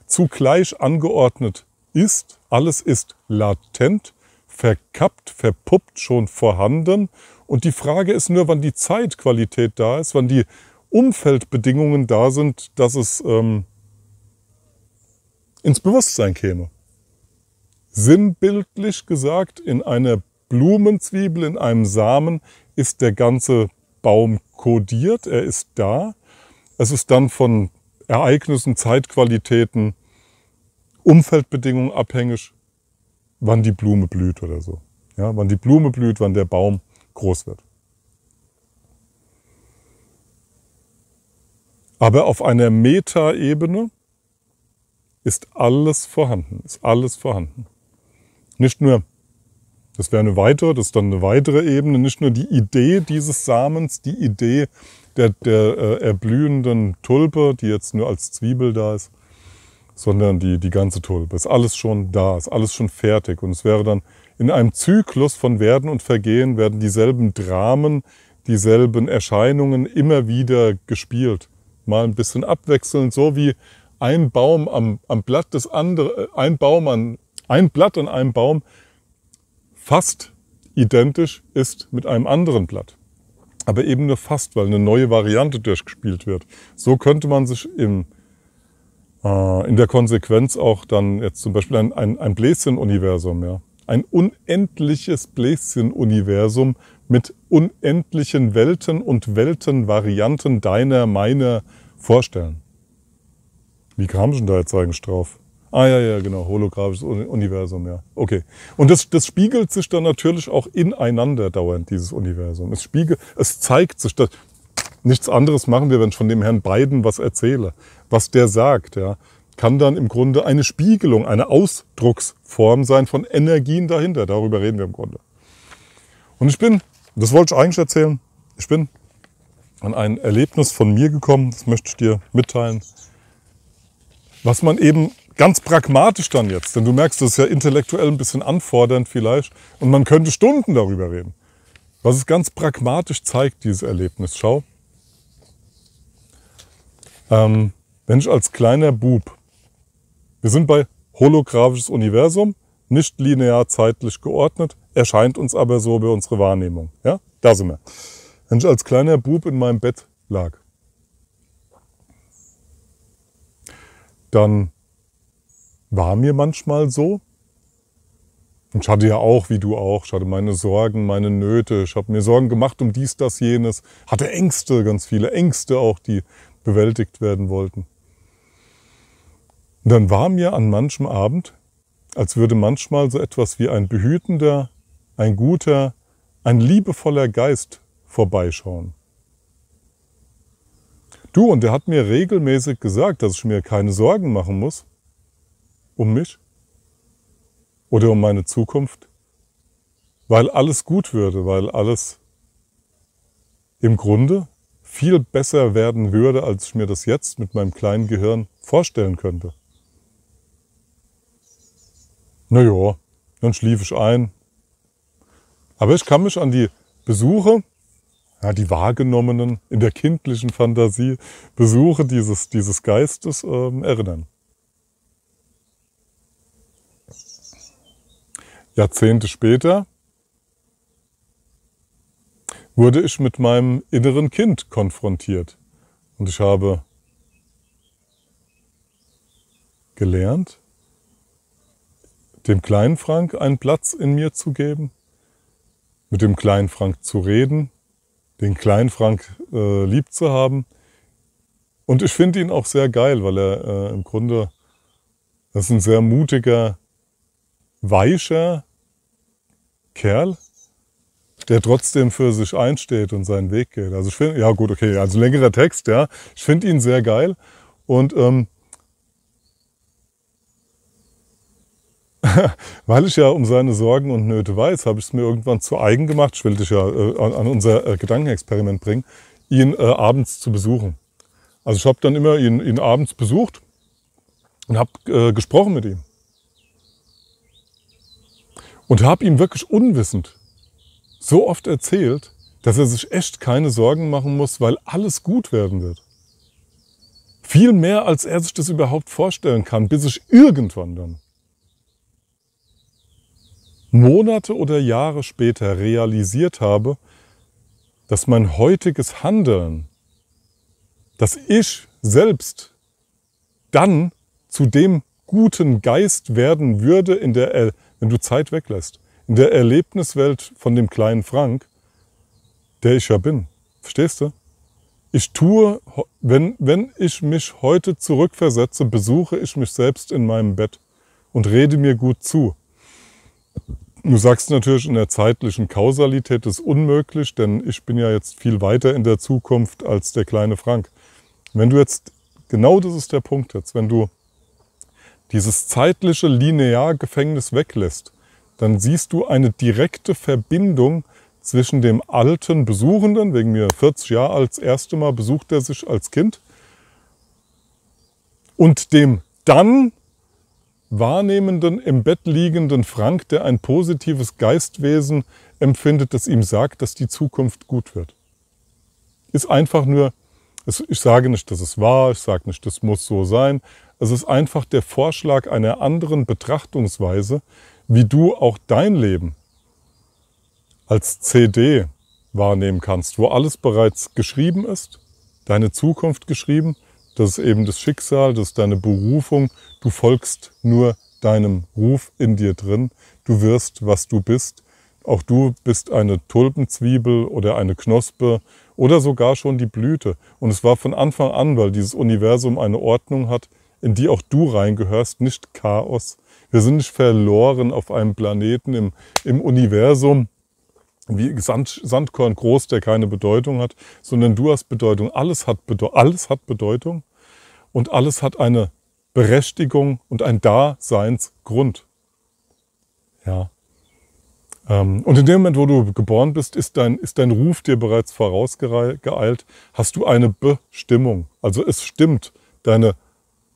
zugleich angeordnet ist. Alles ist latent, verkappt, verpuppt, schon vorhanden. Und die Frage ist nur, wann die Zeitqualität da ist, wann die Umfeldbedingungen da sind, dass es ähm, ins Bewusstsein käme. Sinnbildlich gesagt, in einer Blumenzwiebel, in einem Samen ist der ganze Baum kodiert, er ist da. Es ist dann von Ereignissen, Zeitqualitäten, Umfeldbedingungen abhängig, wann die Blume blüht oder so. Ja, wann die Blume blüht, wann der Baum groß wird. Aber auf einer Metaebene ist alles vorhanden, ist alles vorhanden. Nicht nur das wäre eine weitere, das ist dann eine weitere Ebene, nicht nur die Idee dieses Samens, die Idee der, der äh, erblühenden Tulpe, die jetzt nur als Zwiebel da ist, sondern die, die ganze Tulpe. Ist alles schon da, ist alles schon fertig. Und es wäre dann in einem Zyklus von Werden und Vergehen, werden dieselben Dramen, dieselben Erscheinungen immer wieder gespielt. Mal ein bisschen abwechselnd, so wie ein Baum am, am Blatt des anderen, äh, ein Baum an, ein Blatt an einem Baum fast identisch ist mit einem anderen Blatt. Aber eben nur fast, weil eine neue Variante durchgespielt wird. So könnte man sich im, äh, in der Konsequenz auch dann jetzt zum Beispiel ein, ein, ein bläschen ja. Ein unendliches Bläschenuniversum mit unendlichen Welten und Weltenvarianten deiner, meiner vorstellen. Wie kam schon da jetzt eigentlich drauf? Ah ja, ja, genau, holographisches Universum, ja. Okay. Und das, das spiegelt sich dann natürlich auch ineinander dauernd, dieses Universum. Es spiegelt, es zeigt sich, das, nichts anderes machen wir, wenn ich von dem Herrn Biden was erzähle. Was der sagt, ja, kann dann im Grunde eine Spiegelung, eine Ausdrucksform sein von Energien dahinter. Darüber reden wir im Grunde. Und ich bin, das wollte ich eigentlich erzählen, ich bin an ein Erlebnis von mir gekommen, das möchte ich dir mitteilen, was man eben ganz pragmatisch dann jetzt, denn du merkst, das ist ja intellektuell ein bisschen anfordernd vielleicht und man könnte Stunden darüber reden. Was es ganz pragmatisch zeigt, dieses Erlebnis, schau. Ähm, wenn ich als kleiner Bub, wir sind bei holographisches Universum, nicht linear zeitlich geordnet, erscheint uns aber so über unsere Wahrnehmung. Ja, da sind wir. Wenn ich als kleiner Bub in meinem Bett lag, dann war mir manchmal so. Und ich hatte ja auch, wie du auch, ich hatte meine Sorgen, meine Nöte, ich habe mir Sorgen gemacht um dies, das, jenes, hatte Ängste, ganz viele Ängste auch, die bewältigt werden wollten. Und dann war mir an manchem Abend, als würde manchmal so etwas wie ein behütender, ein guter, ein liebevoller Geist vorbeischauen. Du, und der hat mir regelmäßig gesagt, dass ich mir keine Sorgen machen muss, um mich? Oder um meine Zukunft? Weil alles gut würde, weil alles im Grunde viel besser werden würde, als ich mir das jetzt mit meinem kleinen Gehirn vorstellen könnte. Naja, dann schlief ich ein. Aber ich kann mich an die Besuche, ja, die wahrgenommenen, in der kindlichen Fantasie Besuche dieses, dieses Geistes äh, erinnern. Jahrzehnte später wurde ich mit meinem inneren Kind konfrontiert. Und ich habe gelernt, dem kleinen Frank einen Platz in mir zu geben, mit dem kleinen Frank zu reden, den kleinen Frank äh, lieb zu haben. Und ich finde ihn auch sehr geil, weil er äh, im Grunde, das ist ein sehr mutiger, weicher Kerl, der trotzdem für sich einsteht und seinen Weg geht. Also ich finde, ja gut, okay, also längerer Text, ja. Ich finde ihn sehr geil. Und ähm, weil ich ja um seine Sorgen und Nöte weiß, habe ich es mir irgendwann zu eigen gemacht, ich will dich ja äh, an, an, unser äh, Gedankenexperiment bringen, ihn äh, abends zu besuchen. Also ich habe dann immer ihn, ihn abends besucht und habe äh, gesprochen mit ihm und habe ihm wirklich unwissend so oft erzählt, dass er sich echt keine Sorgen machen muss, weil alles gut werden wird. Viel mehr, als er sich das überhaupt vorstellen kann, bis ich irgendwann dann Monate oder Jahre später realisiert habe, dass mein heutiges Handeln, dass ich selbst dann zu dem guten Geist werden würde in der wenn du Zeit weglässt. In der Erlebniswelt von dem kleinen Frank, der ich ja bin. Verstehst du? Ich tue, wenn, wenn ich mich heute zurückversetze, besuche ich mich selbst in meinem Bett und rede mir gut zu. Du sagst natürlich, in der zeitlichen Kausalität ist unmöglich, denn ich bin ja jetzt viel weiter in der Zukunft als der kleine Frank. Wenn du jetzt, genau das ist der Punkt jetzt, wenn du dieses zeitliche Lineargefängnis weglässt, dann siehst du eine direkte Verbindung zwischen dem alten Besuchenden, wegen mir 40 Jahre alt, das erste Mal besucht er sich als Kind, und dem dann wahrnehmenden, im Bett liegenden Frank, der ein positives Geistwesen empfindet, das ihm sagt, dass die Zukunft gut wird. Ist einfach nur ich sage nicht, das ist wahr, ich sage nicht, das muss so sein. Es ist einfach der Vorschlag einer anderen Betrachtungsweise, wie du auch dein Leben als CD wahrnehmen kannst, wo alles bereits geschrieben ist, deine Zukunft geschrieben, das ist eben das Schicksal, das ist deine Berufung, du folgst nur deinem Ruf in dir drin, du wirst, was du bist. Auch du bist eine Tulpenzwiebel oder eine Knospe oder sogar schon die Blüte. Und es war von Anfang an, weil dieses Universum eine Ordnung hat, in die auch du reingehörst, nicht Chaos. Wir sind nicht verloren auf einem Planeten im, im Universum, wie Sand, Sandkorn groß, der keine Bedeutung hat, sondern du hast Bedeutung. Alles hat, alles hat Bedeutung und alles hat eine Berechtigung und ein Daseinsgrund. Ja. Ähm, und in dem Moment, wo du geboren bist, ist dein, ist dein Ruf dir bereits vorausgeeilt. Hast du eine Bestimmung. Also es stimmt. Deine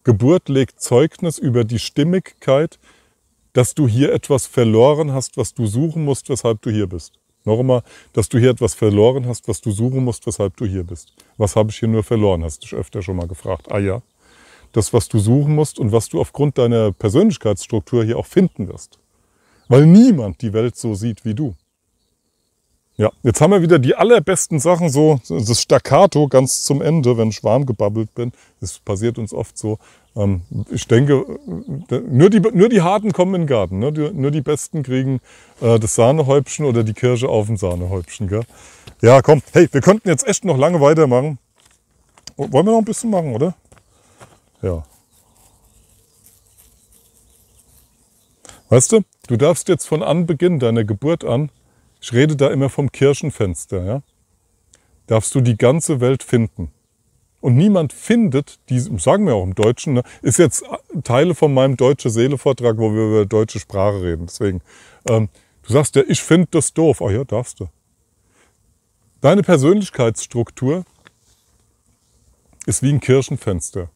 Geburt legt Zeugnis über die Stimmigkeit, dass du hier etwas verloren hast, was du suchen musst, weshalb du hier bist. Noch einmal, dass du hier etwas verloren hast, was du suchen musst, weshalb du hier bist. Was habe ich hier nur verloren? Hast du dich öfter schon mal gefragt. Ah ja. Das, was du suchen musst und was du aufgrund deiner Persönlichkeitsstruktur hier auch finden wirst weil niemand die Welt so sieht wie du. Ja, jetzt haben wir wieder die allerbesten Sachen, so das Staccato ganz zum Ende, wenn ich warm gebabbelt bin. Das passiert uns oft so. Ähm, ich denke, äh, nur die, nur die Harten kommen in den Garten. Ne? nur die Besten kriegen äh, das Sahnehäubchen oder die Kirsche auf dem Sahnehäubchen. Gell? Ja, komm, hey, wir könnten jetzt echt noch lange weitermachen. Wollen wir noch ein bisschen machen, oder? Ja, Weißt du, du darfst jetzt von Anbeginn deiner Geburt an, ich rede da immer vom Kirchenfenster, ja, darfst du die ganze Welt finden. Und niemand findet, die, sagen wir auch im Deutschen, ne, ist jetzt Teile von meinem Deutsche Seele-Vortrag, wo wir über deutsche Sprache reden. Deswegen, ähm, du sagst ja, ich finde das doof. Oh ja, darfst du. Deine Persönlichkeitsstruktur ist wie ein Kirchenfenster.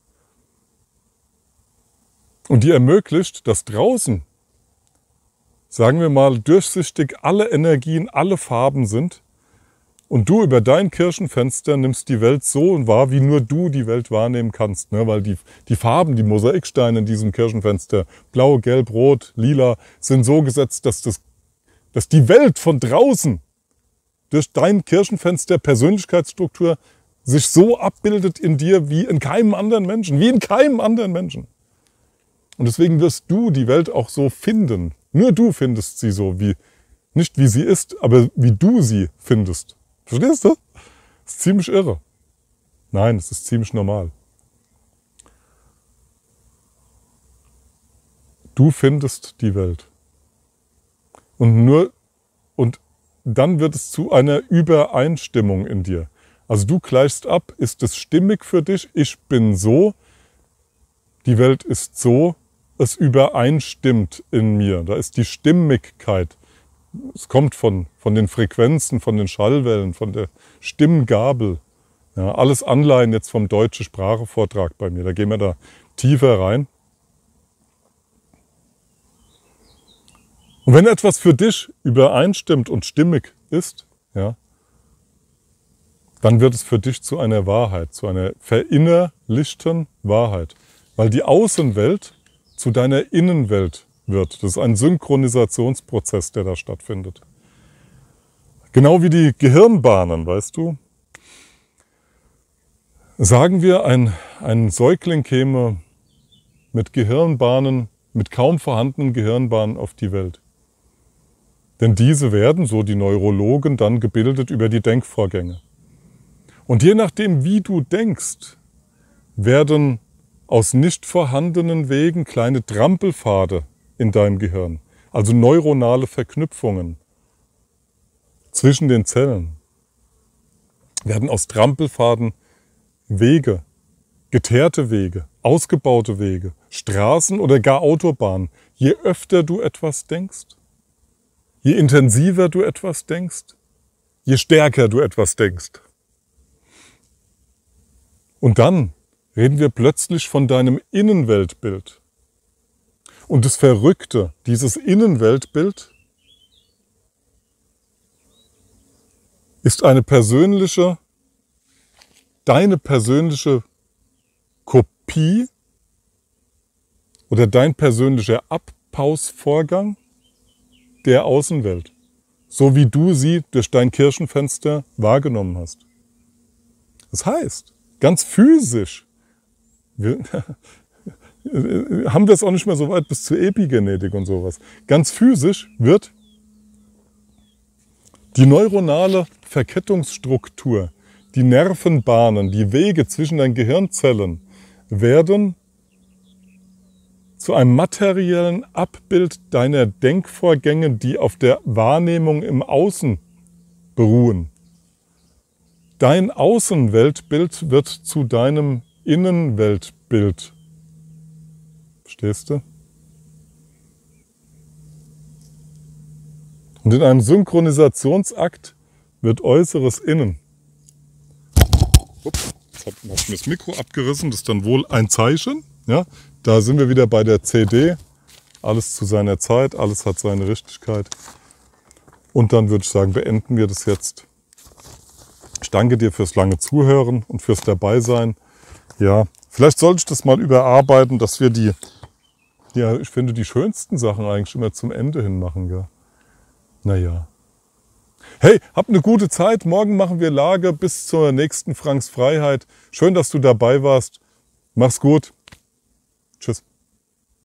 Und die ermöglicht, dass draußen sagen wir mal, durchsichtig alle Energien, alle Farben sind und du über dein Kirchenfenster nimmst die Welt so wahr, wie nur du die Welt wahrnehmen kannst. Ne? Weil die, die Farben, die Mosaiksteine in diesem Kirchenfenster, blau, gelb, rot, lila, sind so gesetzt, dass, das, dass die Welt von draußen durch dein Kirchenfenster Persönlichkeitsstruktur sich so abbildet in dir wie in keinem anderen Menschen, wie in keinem anderen Menschen. Und deswegen wirst du die Welt auch so finden, nur du findest sie so, wie nicht wie sie ist, aber wie du sie findest. Verstehst du? Das ist ziemlich irre. Nein, es ist ziemlich normal. Du findest die Welt. Und nur, und dann wird es zu einer Übereinstimmung in dir. Also du gleichst ab, ist es stimmig für dich, ich bin so, die Welt ist so, es übereinstimmt in mir. Da ist die Stimmigkeit. Es kommt von, von den Frequenzen, von den Schallwellen, von der Stimmgabel. Ja, alles Anleihen jetzt vom deutschen Sprachevortrag bei mir. Da gehen wir da tiefer rein. Und wenn etwas für dich übereinstimmt und stimmig ist, ja, dann wird es für dich zu einer Wahrheit, zu einer verinnerlichten Wahrheit. Weil die Außenwelt zu deiner Innenwelt wird. Das ist ein Synchronisationsprozess, der da stattfindet. Genau wie die Gehirnbahnen, weißt du? Sagen wir, ein, ein Säugling käme mit Gehirnbahnen, mit kaum vorhandenen Gehirnbahnen auf die Welt. Denn diese werden, so die Neurologen, dann gebildet über die Denkvorgänge. Und je nachdem, wie du denkst, werden aus nicht vorhandenen Wegen kleine Trampelpfade in deinem Gehirn, also neuronale Verknüpfungen zwischen den Zellen, werden aus Trampelfaden Wege, geteerte Wege, ausgebaute Wege, Straßen oder gar Autobahnen. Je öfter du etwas denkst, je intensiver du etwas denkst, je stärker du etwas denkst. Und dann reden wir plötzlich von deinem Innenweltbild. Und das Verrückte, dieses Innenweltbild ist eine persönliche, deine persönliche Kopie oder dein persönlicher Abpausvorgang der Außenwelt, so wie du sie durch dein Kirchenfenster wahrgenommen hast. Das heißt, ganz physisch wir haben wir es auch nicht mehr so weit bis zur Epigenetik und sowas. Ganz physisch wird die neuronale Verkettungsstruktur, die Nervenbahnen, die Wege zwischen den Gehirnzellen werden zu einem materiellen Abbild deiner Denkvorgänge, die auf der Wahrnehmung im Außen beruhen. Dein Außenweltbild wird zu deinem Innenweltbild. Verstehst du? Und in einem Synchronisationsakt wird äußeres Innen. Ups, jetzt habe ich mir das Mikro abgerissen, das ist dann wohl ein Zeichen. Ja? Da sind wir wieder bei der CD. Alles zu seiner Zeit, alles hat seine Richtigkeit. Und dann würde ich sagen, beenden wir das jetzt. Ich danke dir fürs lange Zuhören und fürs Dabeisein. Ja, vielleicht sollte ich das mal überarbeiten, dass wir die, ja, ich finde die schönsten Sachen eigentlich immer zum Ende hin machen, gell? Naja. Hey, habt eine gute Zeit. Morgen machen wir Lage bis zur nächsten Franks Freiheit. Schön, dass du dabei warst. Mach's gut.